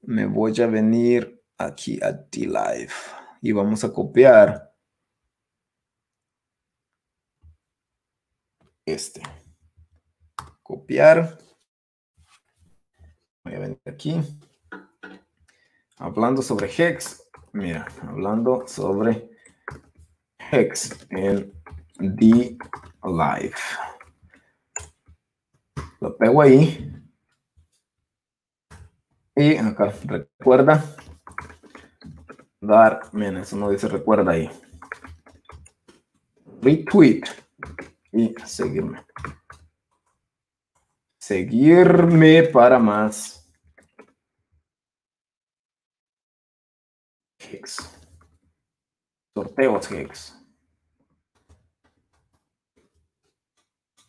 Me voy a venir aquí a DLive. live y vamos a copiar este. Copiar Voy a venir aquí. Hablando sobre Hex. Mira, hablando sobre Hex en D Live. Lo pego ahí. Y acá, recuerda dar, miren, eso no dice recuerda ahí. Retweet y seguirme. Seguirme para más. Hex. Sorteos Hex.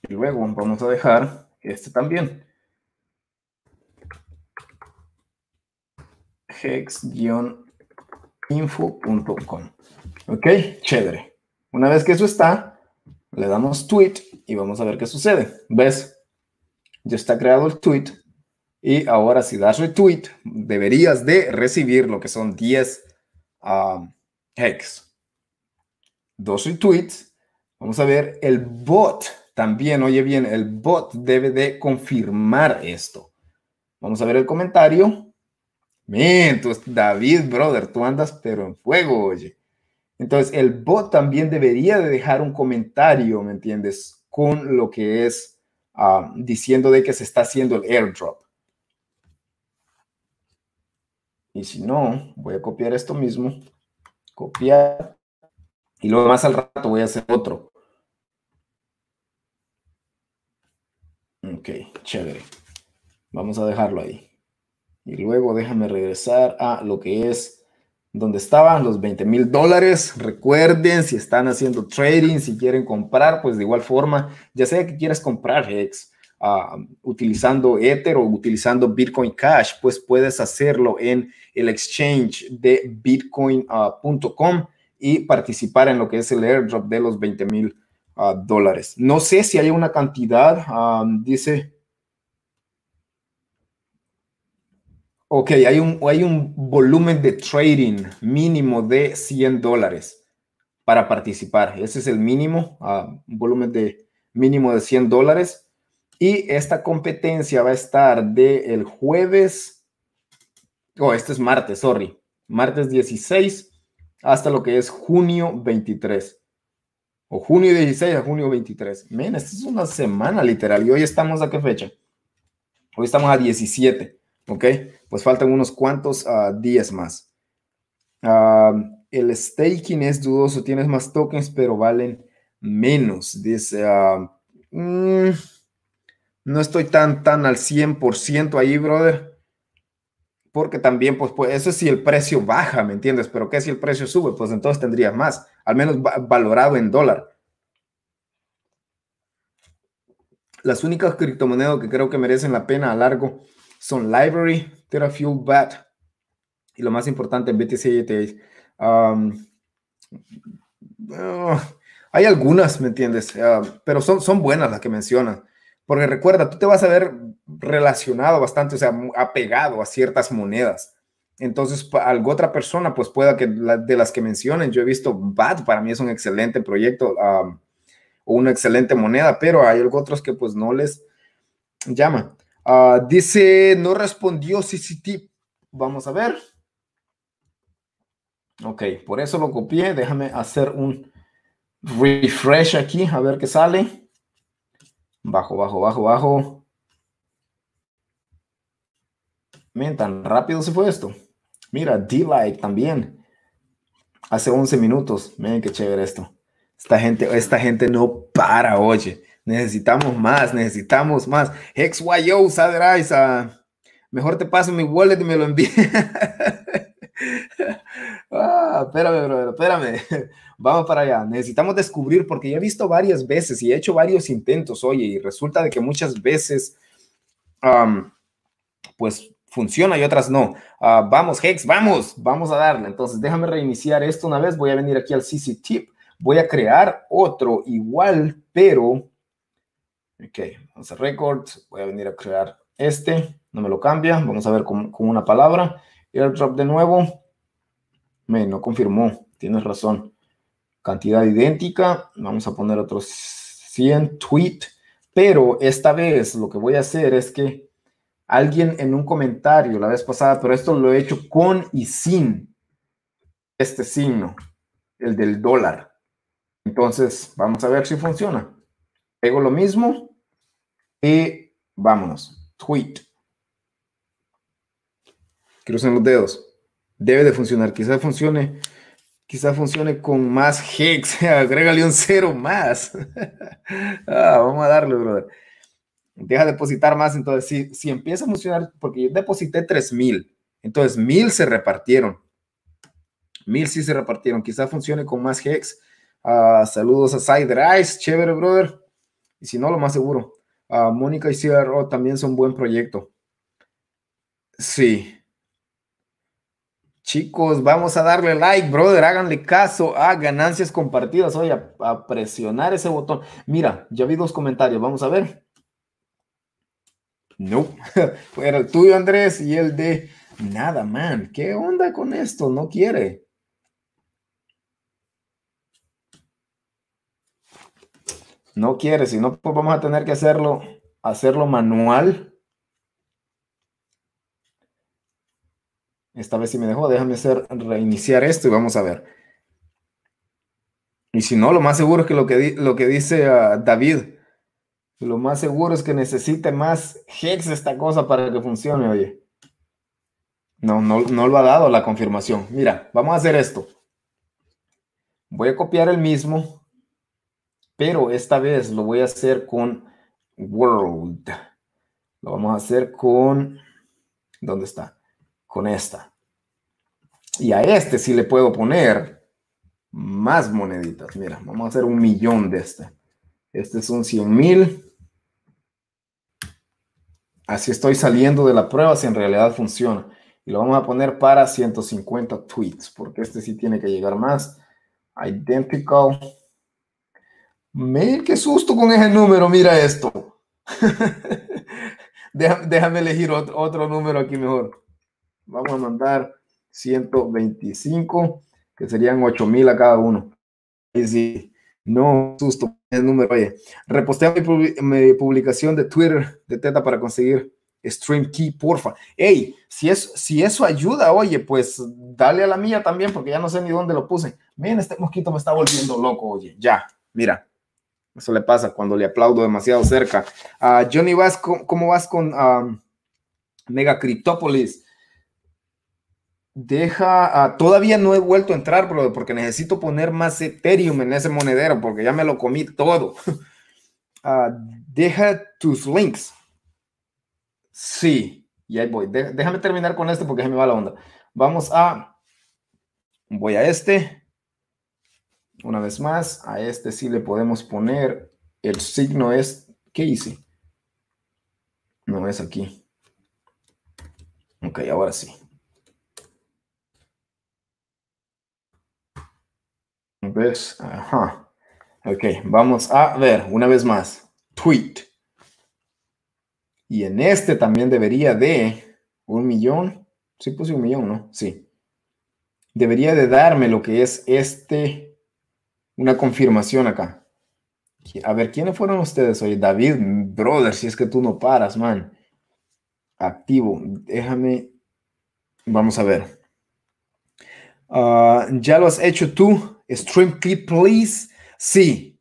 Y luego vamos a dejar este también. Hex-info.com. Ok, chévere. Una vez que eso está, le damos tweet y vamos a ver qué sucede. ¿Ves? Ya está creado el tweet. Y ahora si das retweet, deberías de recibir lo que son 10 a um, Hex. Dos tweets Vamos a ver, el bot también, oye bien, el bot debe de confirmar esto. Vamos a ver el comentario. Bien, tú, David, brother, tú andas pero en fuego, oye. Entonces, el bot también debería de dejar un comentario, ¿me entiendes? Con lo que es um, diciendo de que se está haciendo el airdrop. Y si no, voy a copiar esto mismo, copiar, y luego más al rato voy a hacer otro. Ok, chévere. Vamos a dejarlo ahí. Y luego déjame regresar a lo que es donde estaban los 20 mil dólares. Recuerden, si están haciendo trading, si quieren comprar, pues de igual forma, ya sea que quieras comprar, Hex Ah, utilizando Ether o utilizando Bitcoin Cash, pues puedes hacerlo en el exchange de bitcoin.com ah, y participar en lo que es el airdrop de los 20 mil ah, dólares. No sé si hay una cantidad, dice Ok, hay un, hay un volumen de trading mínimo de 100 dólares para participar. Ese es el mínimo, un volumen de mínimo de 100 dólares. Y esta competencia va a estar del el jueves, oh, este es martes, sorry, martes 16 hasta lo que es junio 23. O junio 16 a junio 23. Men, esta es una semana literal. Y hoy estamos a qué fecha? Hoy estamos a 17, ¿ok? Pues faltan unos cuantos ah, días más. Ah, el staking es dudoso, tienes más tokens, pero valen menos. Dice, ah, mm, no estoy tan, tan al 100% ahí, brother. Porque también, pues, pues, eso es si el precio baja, ¿me entiendes? Pero ¿qué si el precio sube? Pues entonces tendría más, al menos valorado en dólar. Las únicas criptomonedas que creo que merecen la pena a largo son Library, TerraFuel, BAT y lo más importante, BTC y e ah, hay algunas, ¿me entiendes? Ah, pero son, son buenas las que mencionan. Porque recuerda, tú te vas a ver relacionado bastante, o sea, apegado a ciertas monedas. Entonces, algo otra persona, pues pueda que de las que mencionen, yo he visto BAT, para mí es un excelente proyecto una excelente moneda, pero hay otros que pues no les llama. Ah, dice, no respondió CCT. Vamos a ver. Ok, por eso lo copié. Déjame hacer un refresh aquí, a ver qué sale. Bajo, bajo, bajo, bajo. Miren, tan rápido se fue esto. Mira, D-Like también. Hace 11 minutos. Miren qué chévere esto. Esta gente, esta gente no para, oye. Necesitamos más, necesitamos más. XYO, Saderaisa. Mejor te paso mi wallet y me lo envíes. *laughs* *laughs* ah, espérame, brother, espérame. *laughs* Vamos para allá. Necesitamos descubrir, porque yo he visto varias veces y he hecho varios intentos, oye, y resulta de que muchas veces, pues funciona y otras no. Ah, vamos, Hex, vamos, vamos a darle. Entonces, déjame reiniciar esto una vez. Voy a venir aquí al CC Tip. Voy a crear otro igual, pero. Ok, vamos a record. Voy a venir a crear este. No me lo cambia. Vamos a ver con una palabra. Airdrop de nuevo. Me, no confirmó, tienes razón. Cantidad idéntica. Vamos a poner otros 100 tweet. Pero esta vez lo que voy a hacer es que alguien en un comentario la vez pasada, pero esto lo he hecho con y sin este signo, el del dólar. Entonces, vamos a ver si funciona. Pego lo mismo y vámonos. Tweet crucen los dedos. Debe de funcionar, quizá funcione, quizás funcione con más hex, *laughs* agrégale un cero más. *laughs* Ah, vamos a darle, brother. Deja depositar más, entonces si, empieza a funcionar, porque yo deposité 3000, entonces mil se repartieron. mil sí se repartieron, quizás funcione con más hex. Ah, saludos a side Eyes, chévere, brother. Y si no, lo más seguro. a ah, Mónica y CRO también son buen proyecto. Sí. Chicos, vamos a darle like, brother. Háganle caso a ganancias compartidas. Oye, a, presionar ese botón. Mira, ya vi dos comentarios. Vamos a ver. No. *laughs* Era el tuyo, Andrés, y el de nada, man. ¿Qué onda con esto? No quiere. No quiere, si no, pues vamos a tener que hacerlo, hacerlo manual. Esta vez sí me dejó, déjame hacer reiniciar esto y vamos a ver. Y si no, lo más seguro es que lo que, lo que dice ah, David, lo más seguro es que necesite más hex esta cosa para que funcione, oye. No, no, no lo ha dado la confirmación. Mira, vamos a hacer esto. Voy a copiar el mismo, pero esta vez lo voy a hacer con world. Lo vamos a hacer con... ¿Dónde está? con esta. Y a este sí le puedo poner más moneditas. Mira, vamos a hacer un millón de este. Este es un 100 mil. Así estoy saliendo de la prueba si en realidad funciona. Y lo vamos a poner para 150 tweets, porque este sí tiene que llegar más. Identical. Mail, qué susto con ese número, mira esto. *laughs* déjame, elegir otro número aquí mejor vamos a mandar 125, que serían 8 a cada uno. Y si no, susto, el número. Oye, repostea mi, publicación de Twitter de Teta para conseguir Stream Key, porfa. Hey, si, es, si eso ayuda, oye, pues dale a la mía también, porque ya no sé ni dónde lo puse. Miren, este mosquito me está volviendo loco, oye, ya, mira. Eso le pasa cuando le aplaudo demasiado cerca. Ah, Johnny, Vasco, ¿cómo vas con ah, Mega Criptópolis? Deja, ah, todavía no he vuelto a entrar, pero porque necesito poner más Ethereum en ese monedero, porque ya me lo comí todo. *laughs* Ah, deja tus links. Sí, y ahí voy. déjame terminar con este porque se me va la onda. Vamos a, voy a este. Una vez más, a este sí le podemos poner el signo es, ¿qué hice? No es aquí. Ok, ahora sí. ¿Ves? Ajá. Ok, vamos a ver una vez más. Tweet. Y en este también debería de un millón. Sí puse un millón, ¿no? Sí. Debería de darme lo que es este, una confirmación acá. A ver, ¿quiénes fueron ustedes hoy? David, brother, si es que tú no paras, man. Activo. Déjame. Vamos a ver. Ah, ya lo has hecho tú. Stream clip, please. Sí,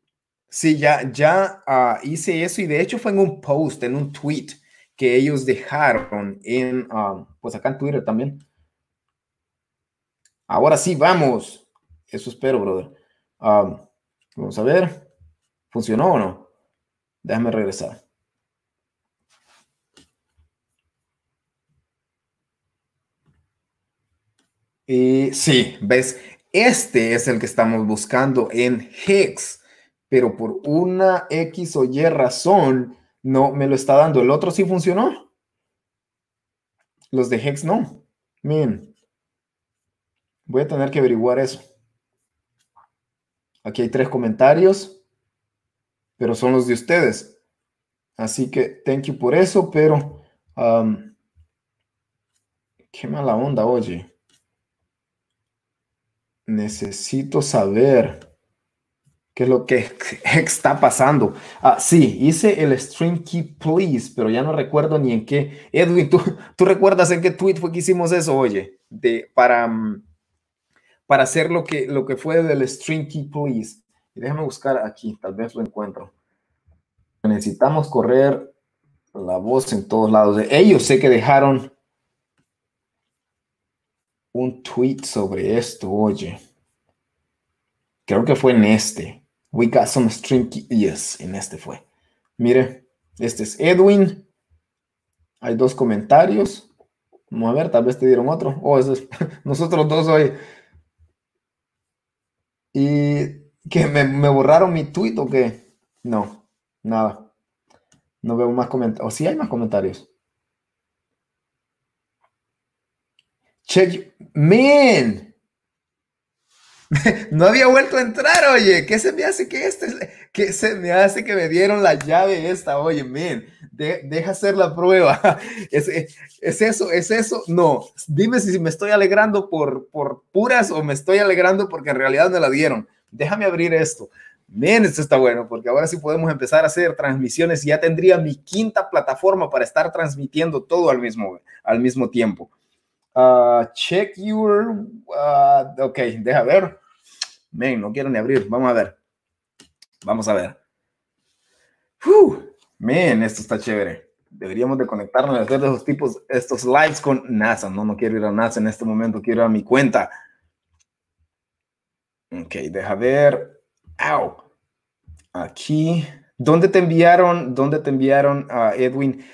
sí, ya, ya ah, hice eso y de hecho fue en un post, en un tweet que ellos dejaron en, ah, pues acá en Twitter también. Ahora sí, vamos. Eso espero, brother. Ah, vamos a ver. ¿Funcionó o no? Déjame regresar. Y eh, sí, ves, este es el que estamos buscando en Hex, pero por una X o Y razón no me lo está dando. El otro sí funcionó. Los de Hex no. Miren, voy a tener que averiguar eso. Aquí hay tres comentarios, pero son los de ustedes. Así que thank you por eso, pero um, qué mala onda, oye necesito saber qué es lo que *laughs* está pasando. Ah, sí, hice el stream key, please, pero ya no recuerdo ni en qué. Edwin, ¿tú, recuerdas en qué tweet fue que hicimos eso? Oye, de, para, mm, para hacer lo que, lo que fue del stream key, please. déjame buscar aquí, tal vez lo encuentro. Necesitamos correr la voz en todos lados. Ellos sé que dejaron un tweet sobre esto, oye. Creo que fue en este. We got some stringy Yes, en este fue. Mire, este es Edwin. Hay dos comentarios. Vamos a ver, tal vez te dieron otro. Oh, *laughs* nosotros dos hoy. Y que me, borraron mi tweet o qué. No, nada. No veo más comentarios. O oh, si hay más comentarios. Check. Man. *laughs* No había vuelto a entrar, oye. ¿Qué se me hace que este? ¿Qué se me hace que me dieron la llave esta? Oye, men, deja hacer la prueba. *laughs* ¿Es, eso, es eso. No, dime si me estoy alegrando por, por puras o me estoy alegrando porque en realidad me la dieron. Déjame abrir esto. Men, esto está bueno porque ahora sí podemos empezar a hacer transmisiones. y Ya tendría mi quinta plataforma para estar transmitiendo todo al mismo, al mismo tiempo. Ah, check your. Ah, ok, deja ver. Men, no quiero ni abrir. Vamos a ver. Vamos a ver. Men, esto está chévere. Deberíamos de conectarnos a hacer de esos tipos, estos lives con NASA. No, no quiero ir a NASA en este momento, quiero ir a mi cuenta. Ok, deja ver. Au. Aquí. ¿Dónde te enviaron? ¿Dónde te enviaron, a Edwin?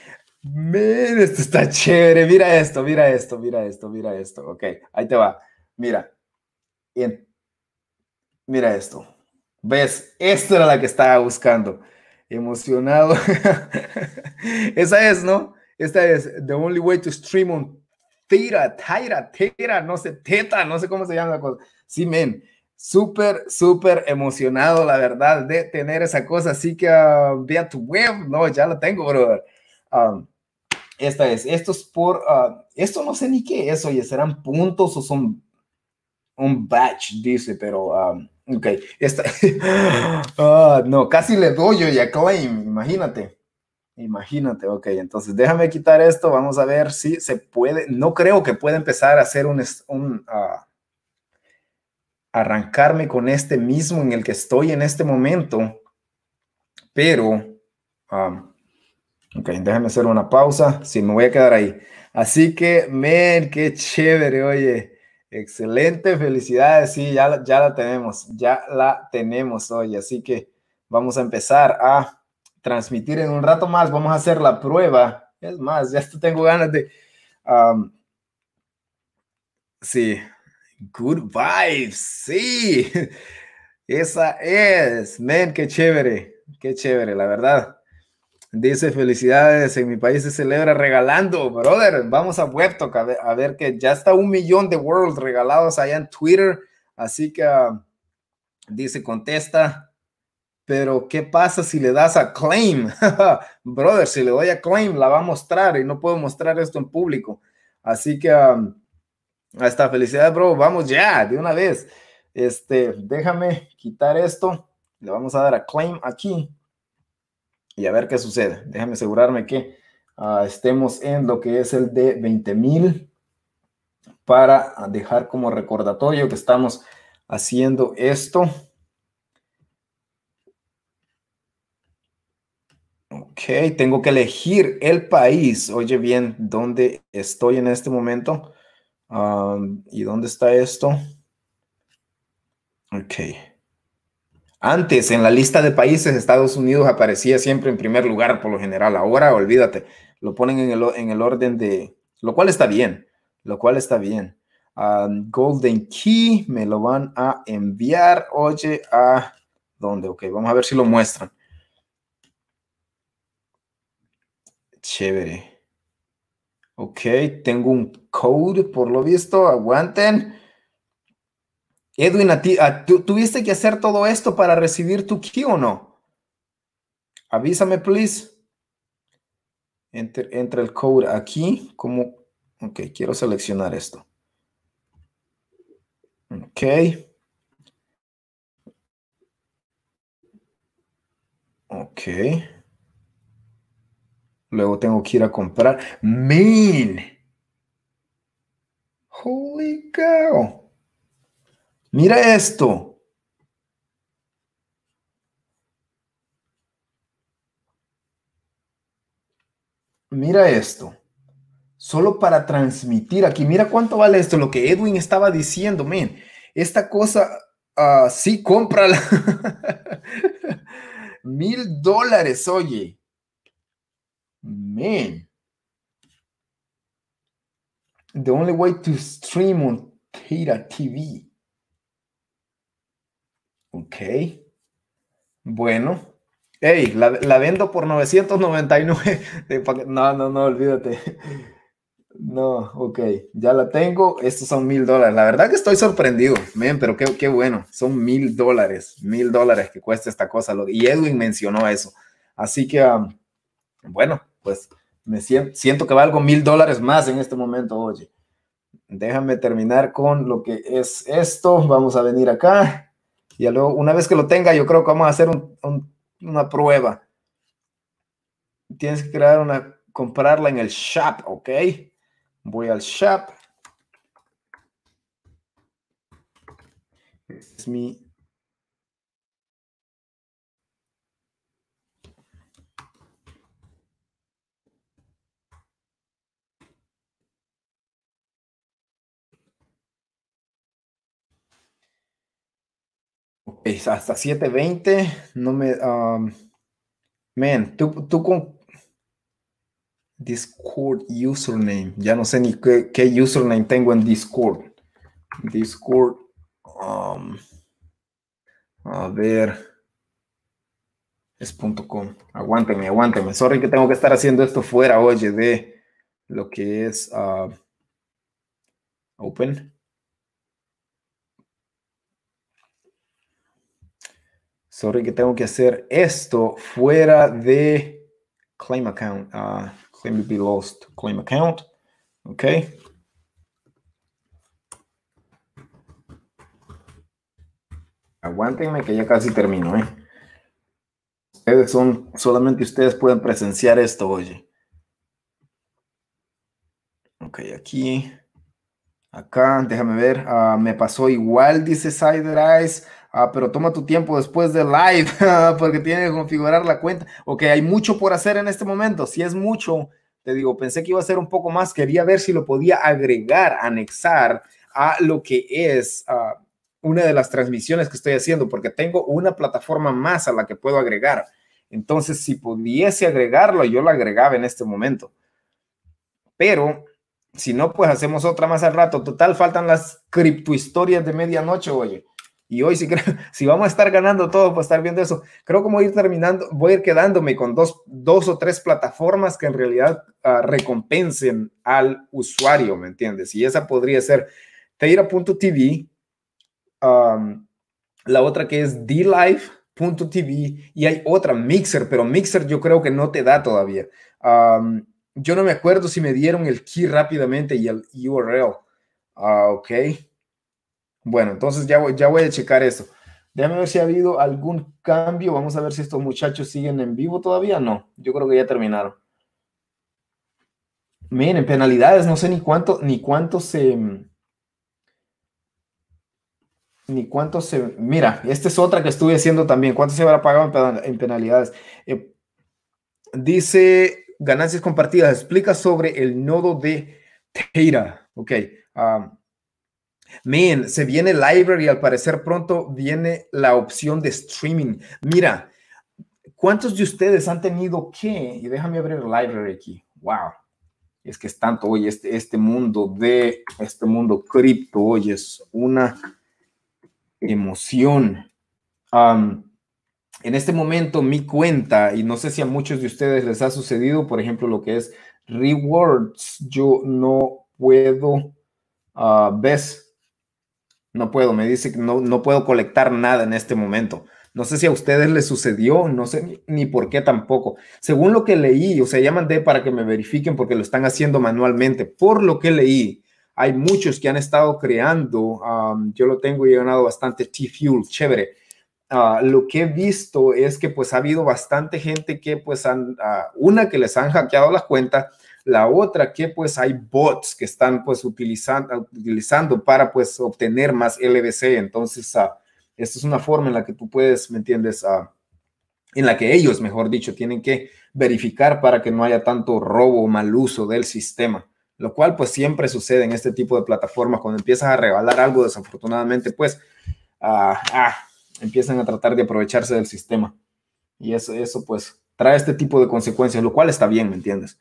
esto está chévere. Mira esto, mira esto, mira esto, mira esto. Ok, ahí te va. Mira. Bien. Mira esto. ¿Ves? esto era la que estaba buscando. Emocionado. *laughs* Esa es, ¿no? Esta es The Only Way to Stream on Tira, Tira, Tira, no sé, Teta, no sé cómo se llama la cosa. Sí, men. Súper, súper emocionado, la verdad, de tener esa cosa. Así que ah, ve a tu web. No, ya la tengo, brother. Um, esta es, esto es por, ah, esto no sé ni qué es, oye, serán puntos o son un batch, dice, pero, um, ok, esta, *laughs* ah, no, casi le doy yo ya claim, imagínate. Imagínate, ok, entonces déjame quitar esto, vamos a ver si se puede, no creo que pueda empezar a hacer un, arrancarme con este mismo en el que estoy en este momento, pero Ok, déjame hacer una pausa. si me voy a quedar ahí. Así que, men, qué chévere, oye. Excelente, felicidades. Sí, ya, la, ya la tenemos, ya la tenemos hoy. Así que vamos a empezar a transmitir en un rato más. Vamos a hacer la prueba. Es más, ya tengo ganas de... Um, sí, good vibes, sí. *laughs* Esa es, men, qué chévere, qué chévere, la verdad. Dice, felicidades, en mi país se celebra regalando, brother. Vamos a web a ver, que ya está un millón de worlds regalados allá en Twitter. Así que ah, dice, contesta, pero ¿qué pasa si le das a claim? *laughs* brother, si le doy a claim, la va a mostrar y no puedo mostrar esto en público. Así que hasta ah, felicidades, bro. Vamos ya, de una vez. Este, déjame quitar esto. Le vamos a dar a claim aquí y a ver qué sucede. Déjame asegurarme que ah, estemos en lo que es el de 20,000 para dejar como recordatorio que estamos haciendo esto. Ok, tengo que elegir el país. Oye bien, ¿dónde estoy en este momento? Ah, ¿Y dónde está esto? Ok. Antes, en la lista de países, Estados Unidos aparecía siempre en primer lugar por lo general. Ahora, olvídate, lo ponen en el, orden de... Lo cual está bien, lo cual está bien. Ah, Golden Key me lo van a enviar. Oye, ¿a dónde? Ok, vamos a ver si lo muestran. Chévere. Ok, tengo un code por lo visto. Aguanten. Edwin, ti, ¿tuviste que hacer todo esto para recibir tu key o no? Avísame, please. entra el code aquí. Como, ok, quiero seleccionar esto. Ok. Ok. Luego tengo que ir a comprar. ¡Mil! ¡Holy cow! Mira esto. Mira esto. Solo para transmitir aquí. Mira cuánto vale esto. Lo que Edwin estaba diciendo, men. Esta cosa, ah, sí, cómprala. *laughs* Mil dólares, oye. Men. The only way to stream on Tira TV. Ok. Bueno. Hey, la, vendo por 999. *laughs* no, no, no, olvídate. No, ok, ya la tengo. Estos son mil dólares. La verdad que estoy sorprendido, men, pero qué, qué, bueno. Son mil dólares, mil dólares que cuesta esta cosa. Y Edwin mencionó eso. Así que, um, bueno, pues me siento, siento que valgo mil dólares más en este momento, oye. Déjame terminar con lo que es esto. Vamos a venir acá. Y luego, una vez que lo tenga, yo creo que vamos a hacer una prueba. Tienes que crear una, comprarla en el shop, ¿ok? Voy al shop. Este es mi hasta 7.20. No me... Um, man, tú, tú con... Discord username. Ya no sé ni qué, username tengo en Discord. Discord. Um, a ver. Es.com. Aguánteme, aguánteme. Sorry que tengo que estar haciendo esto fuera, oye, de lo que es uh, Open. Sorry que tengo que hacer esto fuera de claim account, ah, Claim to be lost, claim account, ok. Aguántenme que ya casi termino, ¿eh? Ustedes son, solamente ustedes pueden presenciar esto, oye. Ok, aquí, acá, déjame ver, ah, me pasó igual, dice Side Eyes Ah, pero toma tu tiempo después del live *laughs* porque tiene que configurar la cuenta. Ok, hay mucho por hacer en este momento. Si es mucho, te digo, pensé que iba a ser un poco más. Quería ver si lo podía agregar, anexar a lo que es ah, una de las transmisiones que estoy haciendo porque tengo una plataforma más a la que puedo agregar. Entonces, si pudiese agregarlo, yo lo agregaba en este momento. Pero si no, pues hacemos otra más al rato. Total, faltan las criptohistorias de medianoche, oye. Y hoy, si, *laughs* si vamos a estar ganando todo para estar viendo eso, creo que voy a ir terminando, voy a ir quedándome con dos, dos o tres plataformas que en realidad ah, recompensen al usuario, ¿me entiendes? Y esa podría ser Teira.tv, la otra que es DLive.tv y hay otra, Mixer, pero Mixer yo creo que no te da todavía. yo no me acuerdo si me dieron el key rápidamente y el URL. Ah, ok. Bueno, entonces ya voy, ya voy a checar eso. Déjame ver si ha habido algún cambio. Vamos a ver si estos muchachos siguen en vivo todavía. No, yo creo que ya terminaron. Miren, penalidades, no sé ni cuánto, ni cuánto se. Ni cuánto se. Mira, esta es otra que estuve haciendo también. ¿Cuánto se habrá pagado en penalidades? Eh, dice ganancias compartidas. Explica sobre el nodo de Teira. Ok. Um, Man, se viene library, al parecer pronto viene la opción de streaming. Mira, ¿cuántos de ustedes han tenido que? Y déjame abrir library aquí. Wow. Es que es tanto, hoy este, este mundo de, este mundo cripto, Hoy es una emoción. en este momento mi cuenta, y no sé si a muchos de ustedes les ha sucedido, por ejemplo, lo que es rewards, yo no puedo, ah, ves, no puedo, me dice que no, no puedo colectar nada en este momento. No sé si a ustedes les sucedió, no sé ni, por qué tampoco. Según lo que leí, o sea, ya mandé para que me verifiquen porque lo están haciendo manualmente. Por lo que leí, hay muchos que han estado creando, yo lo tengo y he ganado bastante T-Fuel, chévere. Ah, lo que he visto es que pues ha habido bastante gente que pues han, ah, una que les han hackeado las cuentas la otra que pues hay bots que están pues utilizando, utilizando para pues obtener más LBC, entonces ah, esta es una forma en la que tú puedes, ¿me entiendes? Ah, en la que ellos, mejor dicho, tienen que verificar para que no haya tanto robo o mal uso del sistema, lo cual pues siempre sucede en este tipo de plataformas, cuando empiezas a regalar algo desafortunadamente pues ah, ah empiezan a tratar de aprovecharse del sistema y eso, eso pues trae este tipo de consecuencias, lo cual está bien, ¿me entiendes?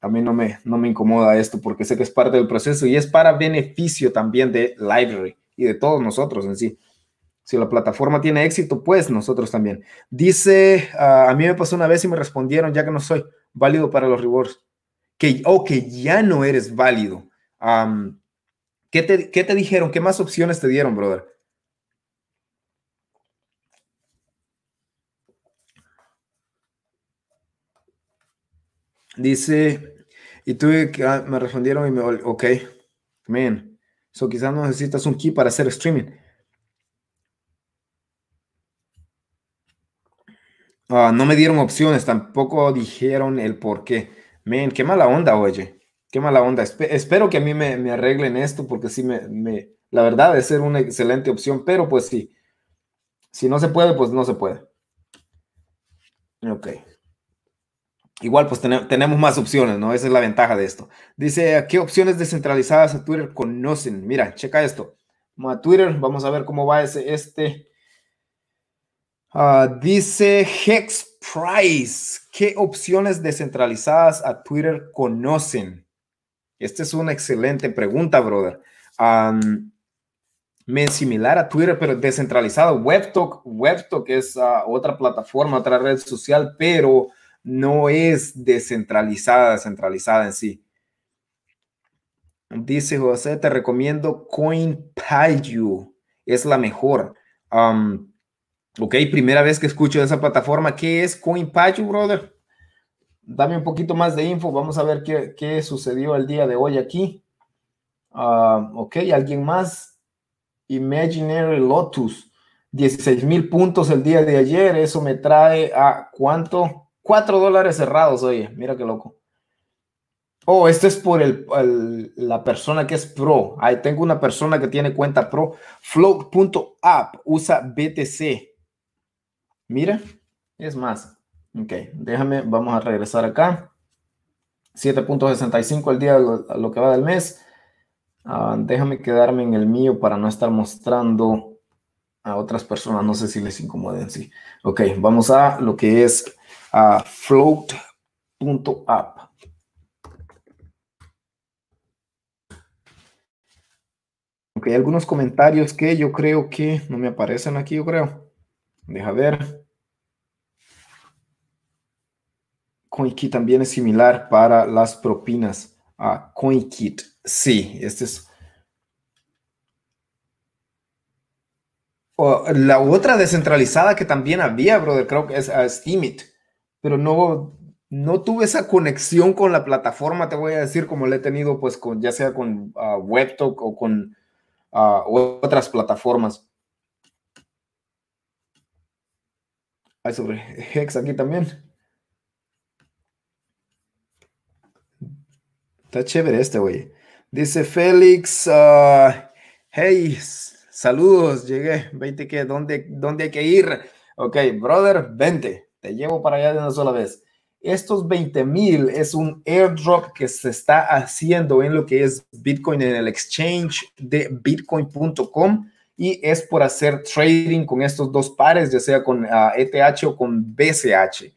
a mí no me, no me incomoda esto porque sé que es parte del proceso y es para beneficio también de Library y de todos nosotros en sí. Si la plataforma tiene éxito, pues nosotros también. Dice, ah, a mí me pasó una vez y me respondieron, ya que no soy válido para los rewards, que, o oh, que ya no eres válido. te, ¿Qué te dijeron? ¿Qué más opciones te dieron, brother? Dice, y tuve eh, que, ah, me respondieron y me, ok, man, eso quizás no necesitas un key para hacer streaming. Ah, no me dieron opciones, tampoco dijeron el por qué. Men, qué mala onda, oye. Qué mala onda. espero que a mí me, arreglen esto porque sí, me, la verdad es ser una excelente opción, pero pues sí. Si no se puede, pues no se puede. Ok. Igual, pues tenemos más opciones, ¿no? Esa es la ventaja de esto. Dice, ¿qué opciones descentralizadas a Twitter conocen? Mira, checa esto. Vamos a Twitter, vamos a ver cómo va ese, este. Ah, dice Hex Price, ¿qué opciones descentralizadas a Twitter conocen? Esta es una excelente pregunta, brother. me similar a Twitter, pero descentralizado. WebTalk, WebTalk es ah, otra plataforma, otra red social, pero no es descentralizada, centralizada en sí. Dice José, te recomiendo CoinPayu, es la mejor. ok, primera vez que escucho de esa plataforma. ¿Qué es CoinPayu, brother? Dame un poquito más de info, vamos a ver qué, sucedió el día de hoy aquí. ok, alguien más. Imaginary Lotus, 16 mil puntos el día de ayer, eso me trae a cuánto? 4 dólares cerrados, oye, mira qué loco. Oh, esto es por la persona que es pro. Ahí tengo una persona que tiene cuenta pro. Flow.app. usa BTC. Mira, es más. Ok, déjame, vamos a regresar acá. 7.65 el día, lo, que va del mes. Ah, déjame quedarme en el mío para no estar mostrando a otras personas. No sé si les incomoden, sí. Ok, vamos a lo que es a float.app. Ok, hay algunos comentarios que yo creo que no me aparecen aquí, yo creo. Deja ver. CoinKit también es similar para las propinas a ah, CoinKit. Sí, este es. Oh, la otra descentralizada que también había, brother, creo que es a ah, pero no, no tuve esa conexión con la plataforma, te voy a decir, como le he tenido, pues, con, ya sea con Web ah, WebTalk o con ah, otras plataformas. Hay sobre Hex aquí también. Está chévere este, güey. Dice Félix, ah, hey, saludos, llegué, vente que, ¿dónde, ¿dónde hay que ir? Ok, brother, vente te llevo para allá de una sola vez. Estos 20 mil es un airdrop que se está haciendo en lo que es Bitcoin en el exchange de bitcoin.com y es por hacer trading con estos dos pares, ya sea con ETH ah, e o con BCH.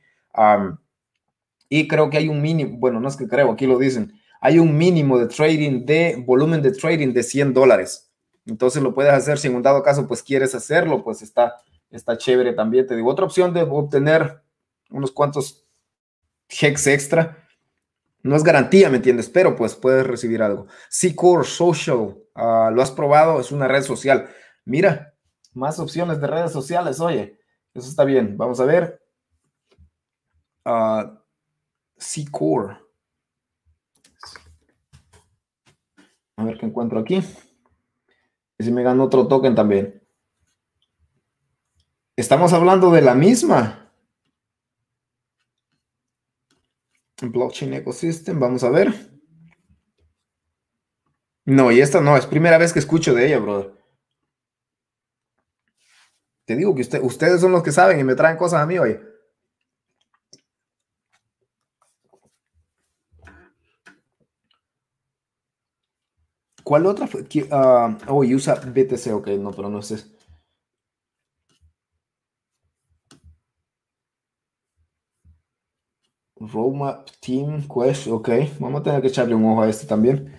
y creo que hay un mínimo, bueno, no es que creo, aquí lo dicen, hay un mínimo de trading, de volumen de trading de 100 dólares. Entonces lo puedes hacer si en un dado caso pues quieres hacerlo, pues está está chévere también. Te digo, otra opción de obtener unos cuantos hex extra. No es garantía, ¿me entiendes? Pero pues puedes recibir algo. Secure Social, ah, lo has probado, es una red social. Mira, más opciones de redes sociales, oye. Eso está bien. Vamos a ver. Uh, A ver qué encuentro aquí. Y si me gano otro token también. Estamos hablando de la misma. Blockchain Ecosystem, vamos a ver. No, y esta no, es primera vez que escucho de ella, brother. Te digo que ustedes son los que saben y me traen cosas a mí hoy. ¿Cuál otra fue? Ah, oh, usa BTC, ok, no, pero no es eso. Roadmap Team Quest, ok. Vamos a tener que echarle un ojo a este también.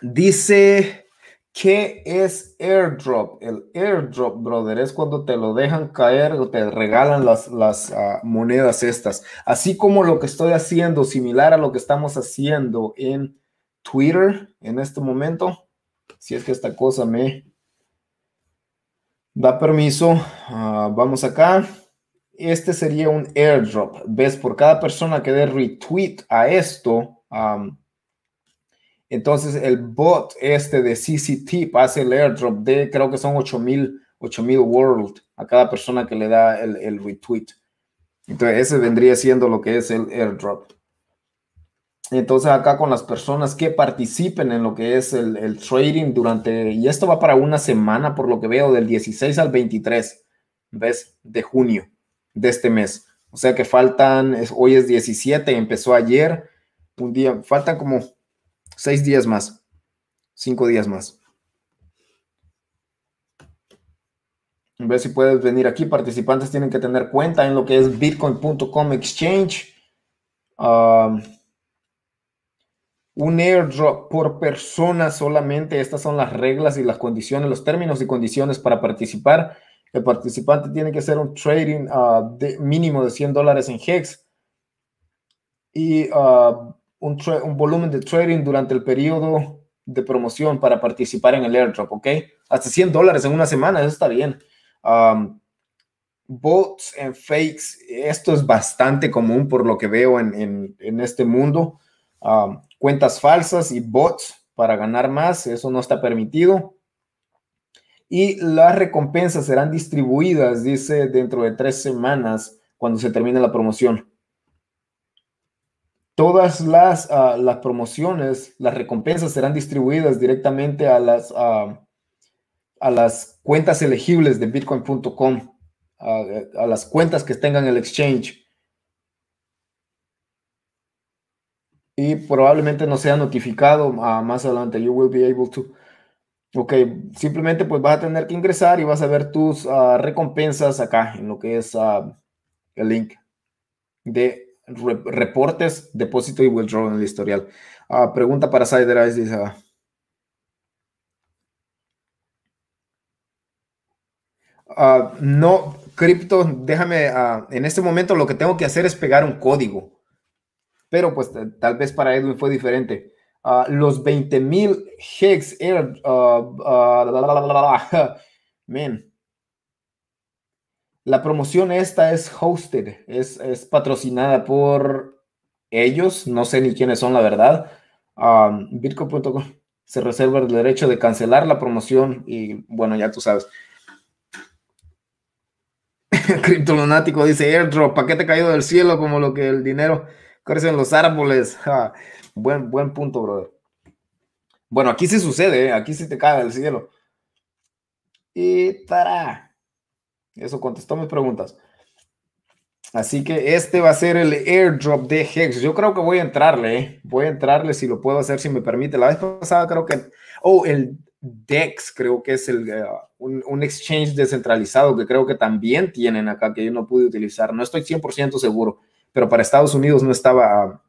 dice, ¿qué es airdrop? El airdrop, brother, es cuando te lo dejan caer o te regalan las, ah, monedas estas. Así como lo que estoy haciendo, similar a lo que estamos haciendo en Twitter en este momento. Si es que esta cosa me da permiso, ah, vamos acá. Este sería un airdrop. ¿Ves? Por cada persona que dé retweet a esto, entonces el bot este de CCT hace el airdrop de, creo que son 8000 8000 world a cada persona que le da el, retweet. Entonces ese vendría siendo lo que es el airdrop. Entonces acá con las personas que participen en lo que es el, el trading durante, y esto va para una semana por lo que veo, del 16 al 23, ¿ves? De junio de este mes. O sea que faltan, hoy es 17, empezó ayer, un día, faltan como seis días más, cinco días más. A ver si puedes venir aquí. Participantes tienen que tener cuenta en lo que es bitcoin.com exchange. Ah, un airdrop por persona solamente. Estas son las reglas y las condiciones, los términos y condiciones para participar. El participante tiene que hacer un trading ah, de mínimo de 100 dólares en HEX y ah, un, volumen de trading durante el periodo de promoción para participar en el airdrop, ¿ok? Hasta 100 dólares en una semana, eso está bien. bots and fakes, esto es bastante común por lo que veo en, este mundo. cuentas falsas y bots para ganar más, eso no está permitido y las recompensas serán distribuidas, dice, dentro de tres semanas cuando se termine la promoción. Todas las, ah, promociones, las recompensas serán distribuidas directamente a las, ah, a las cuentas elegibles de bitcoin.com, ah, a, las cuentas que tengan el exchange. Y probablemente no sea notificado más adelante. You will be able to Ok, simplemente pues vas a tener que ingresar y vas a ver tus ah, recompensas acá en lo que es ah, el link de reportes, depósito y withdrawal en el historial. Ah, pregunta para Cider Eyes no, cripto, déjame, en este momento lo que tengo que hacer es pegar un código, pero pues tal vez para Edwin fue diferente. Ah, los los 20.000 hex La promoción esta es hosted, es, patrocinada por ellos, no sé ni quiénes son, la verdad. Bitcoin.com se reserva el derecho de cancelar la promoción y bueno, ya tú sabes. *laughs* Criptolunático dice airdrop, paquete caído del cielo como lo que el dinero Crecen los árboles. *laughs* Buen, buen punto, brother. Bueno, aquí sí sucede, ¿eh? aquí sí te cae el cielo. Y tará. Eso contestó mis preguntas. Así que este va a ser el airdrop de Hex. Yo creo que voy a entrarle, ¿eh? voy a entrarle si lo puedo hacer, si me permite. La vez pasada creo que, oh, el DEX creo que es el, eh, un, un, exchange descentralizado que creo que también tienen acá, que yo no pude utilizar. No estoy 100% seguro pero para Estados Unidos no estaba,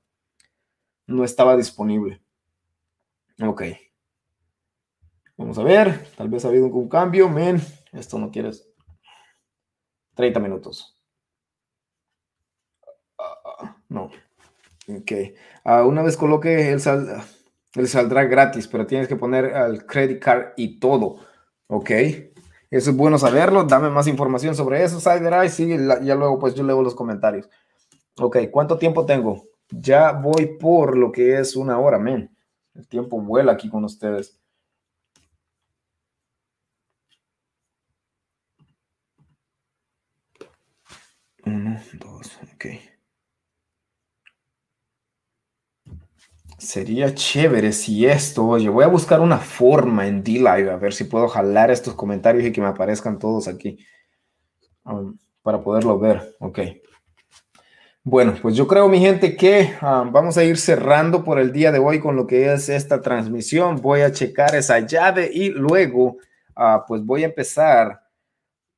no estaba disponible. Ok. Vamos a ver, tal vez ha habido algún cambio, men, esto no quieres. 30 minutos. Ah, no. Ok. Ah, una vez coloque el saldrá gratis, pero tienes que poner el credit card y todo. Ok. Eso es bueno saberlo. Dame más información sobre eso, Side Sí, ya luego pues yo leo los comentarios. Ok, ¿cuánto tiempo tengo? Ya voy por lo que es una hora, men. El tiempo vuela aquí con ustedes. Uno, dos, ok. Sería chévere si esto, oye, voy a buscar una forma en D-Live, a ver si puedo jalar estos comentarios y que me aparezcan todos aquí ah, para poderlo ver. Ok. Bueno, pues yo creo, mi gente, que ah, vamos a ir cerrando por el día de hoy con lo que es esta transmisión. Voy a checar esa llave y luego, ah, pues voy a empezar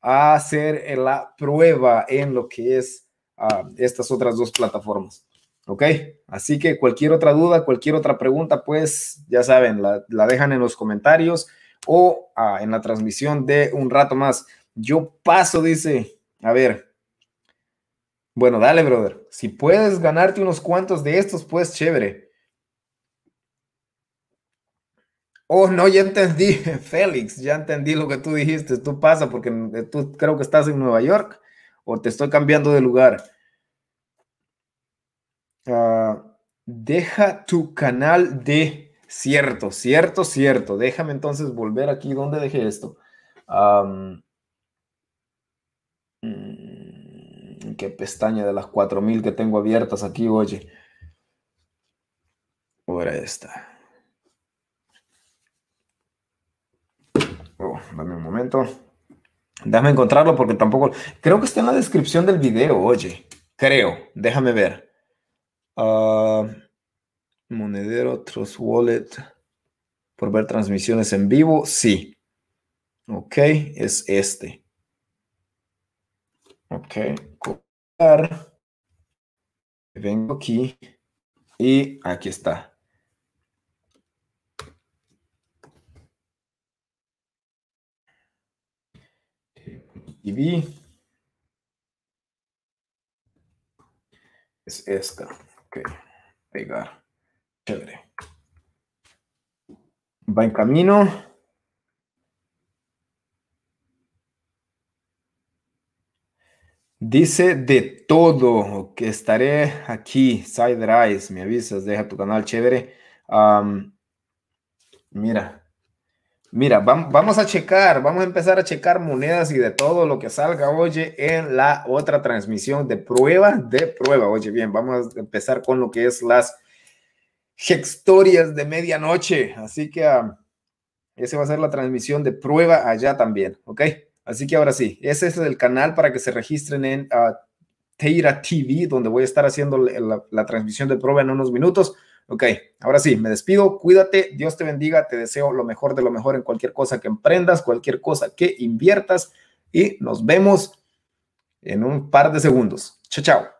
a hacer la prueba en lo que es ah, estas otras dos plataformas. ¿Ok? Así que cualquier otra duda, cualquier otra pregunta, pues ya saben, la, dejan en los comentarios o en la transmisión de un rato más. Yo paso, dice, a ver, bueno, dale, brother. Si puedes ganarte unos cuantos de estos, pues chévere. Oh, no, ya entendí, *laughs* Félix, ya entendí lo que tú dijiste. Tú pasa porque eh, tú creo que estás en Nueva York o te estoy cambiando de lugar. Ah, deja tu canal de cierto, cierto, cierto. Déjame entonces volver aquí. donde dejé esto? Mm, qué pestaña de las 4000 que tengo abiertas aquí, oye? Ahora está. Oh, dame un momento. Déjame encontrarlo porque tampoco. Creo que está en la descripción del video, oye. Creo. Déjame ver. Ah, monedero, Trust Wallet. Por ver transmisiones en vivo, sí. Ok, es este. Ok, copiar. Vengo aquí y aquí está. Y Es esta. Ok, pegar. Chévere. Va en camino. Dice de todo, que estaré aquí, Side Rise, me avisas, deja tu canal chévere. mira, mira, vamos a checar, vamos a empezar a checar monedas y de todo lo que salga, oye, en la otra transmisión de prueba, de prueba, oye, bien, vamos a empezar con lo que es las historias de medianoche, así que esa va a ser la transmisión de prueba allá también, ¿ok? Así que ahora sí, ese es el canal para que se registren en ah, Teira TV, donde voy a estar haciendo la, la transmisión de prueba en unos minutos. Ok, ahora sí, me despido, cuídate, Dios te bendiga, te deseo lo mejor de lo mejor en cualquier cosa que emprendas, cualquier cosa que inviertas y nos vemos en un par de segundos. Chao, chao.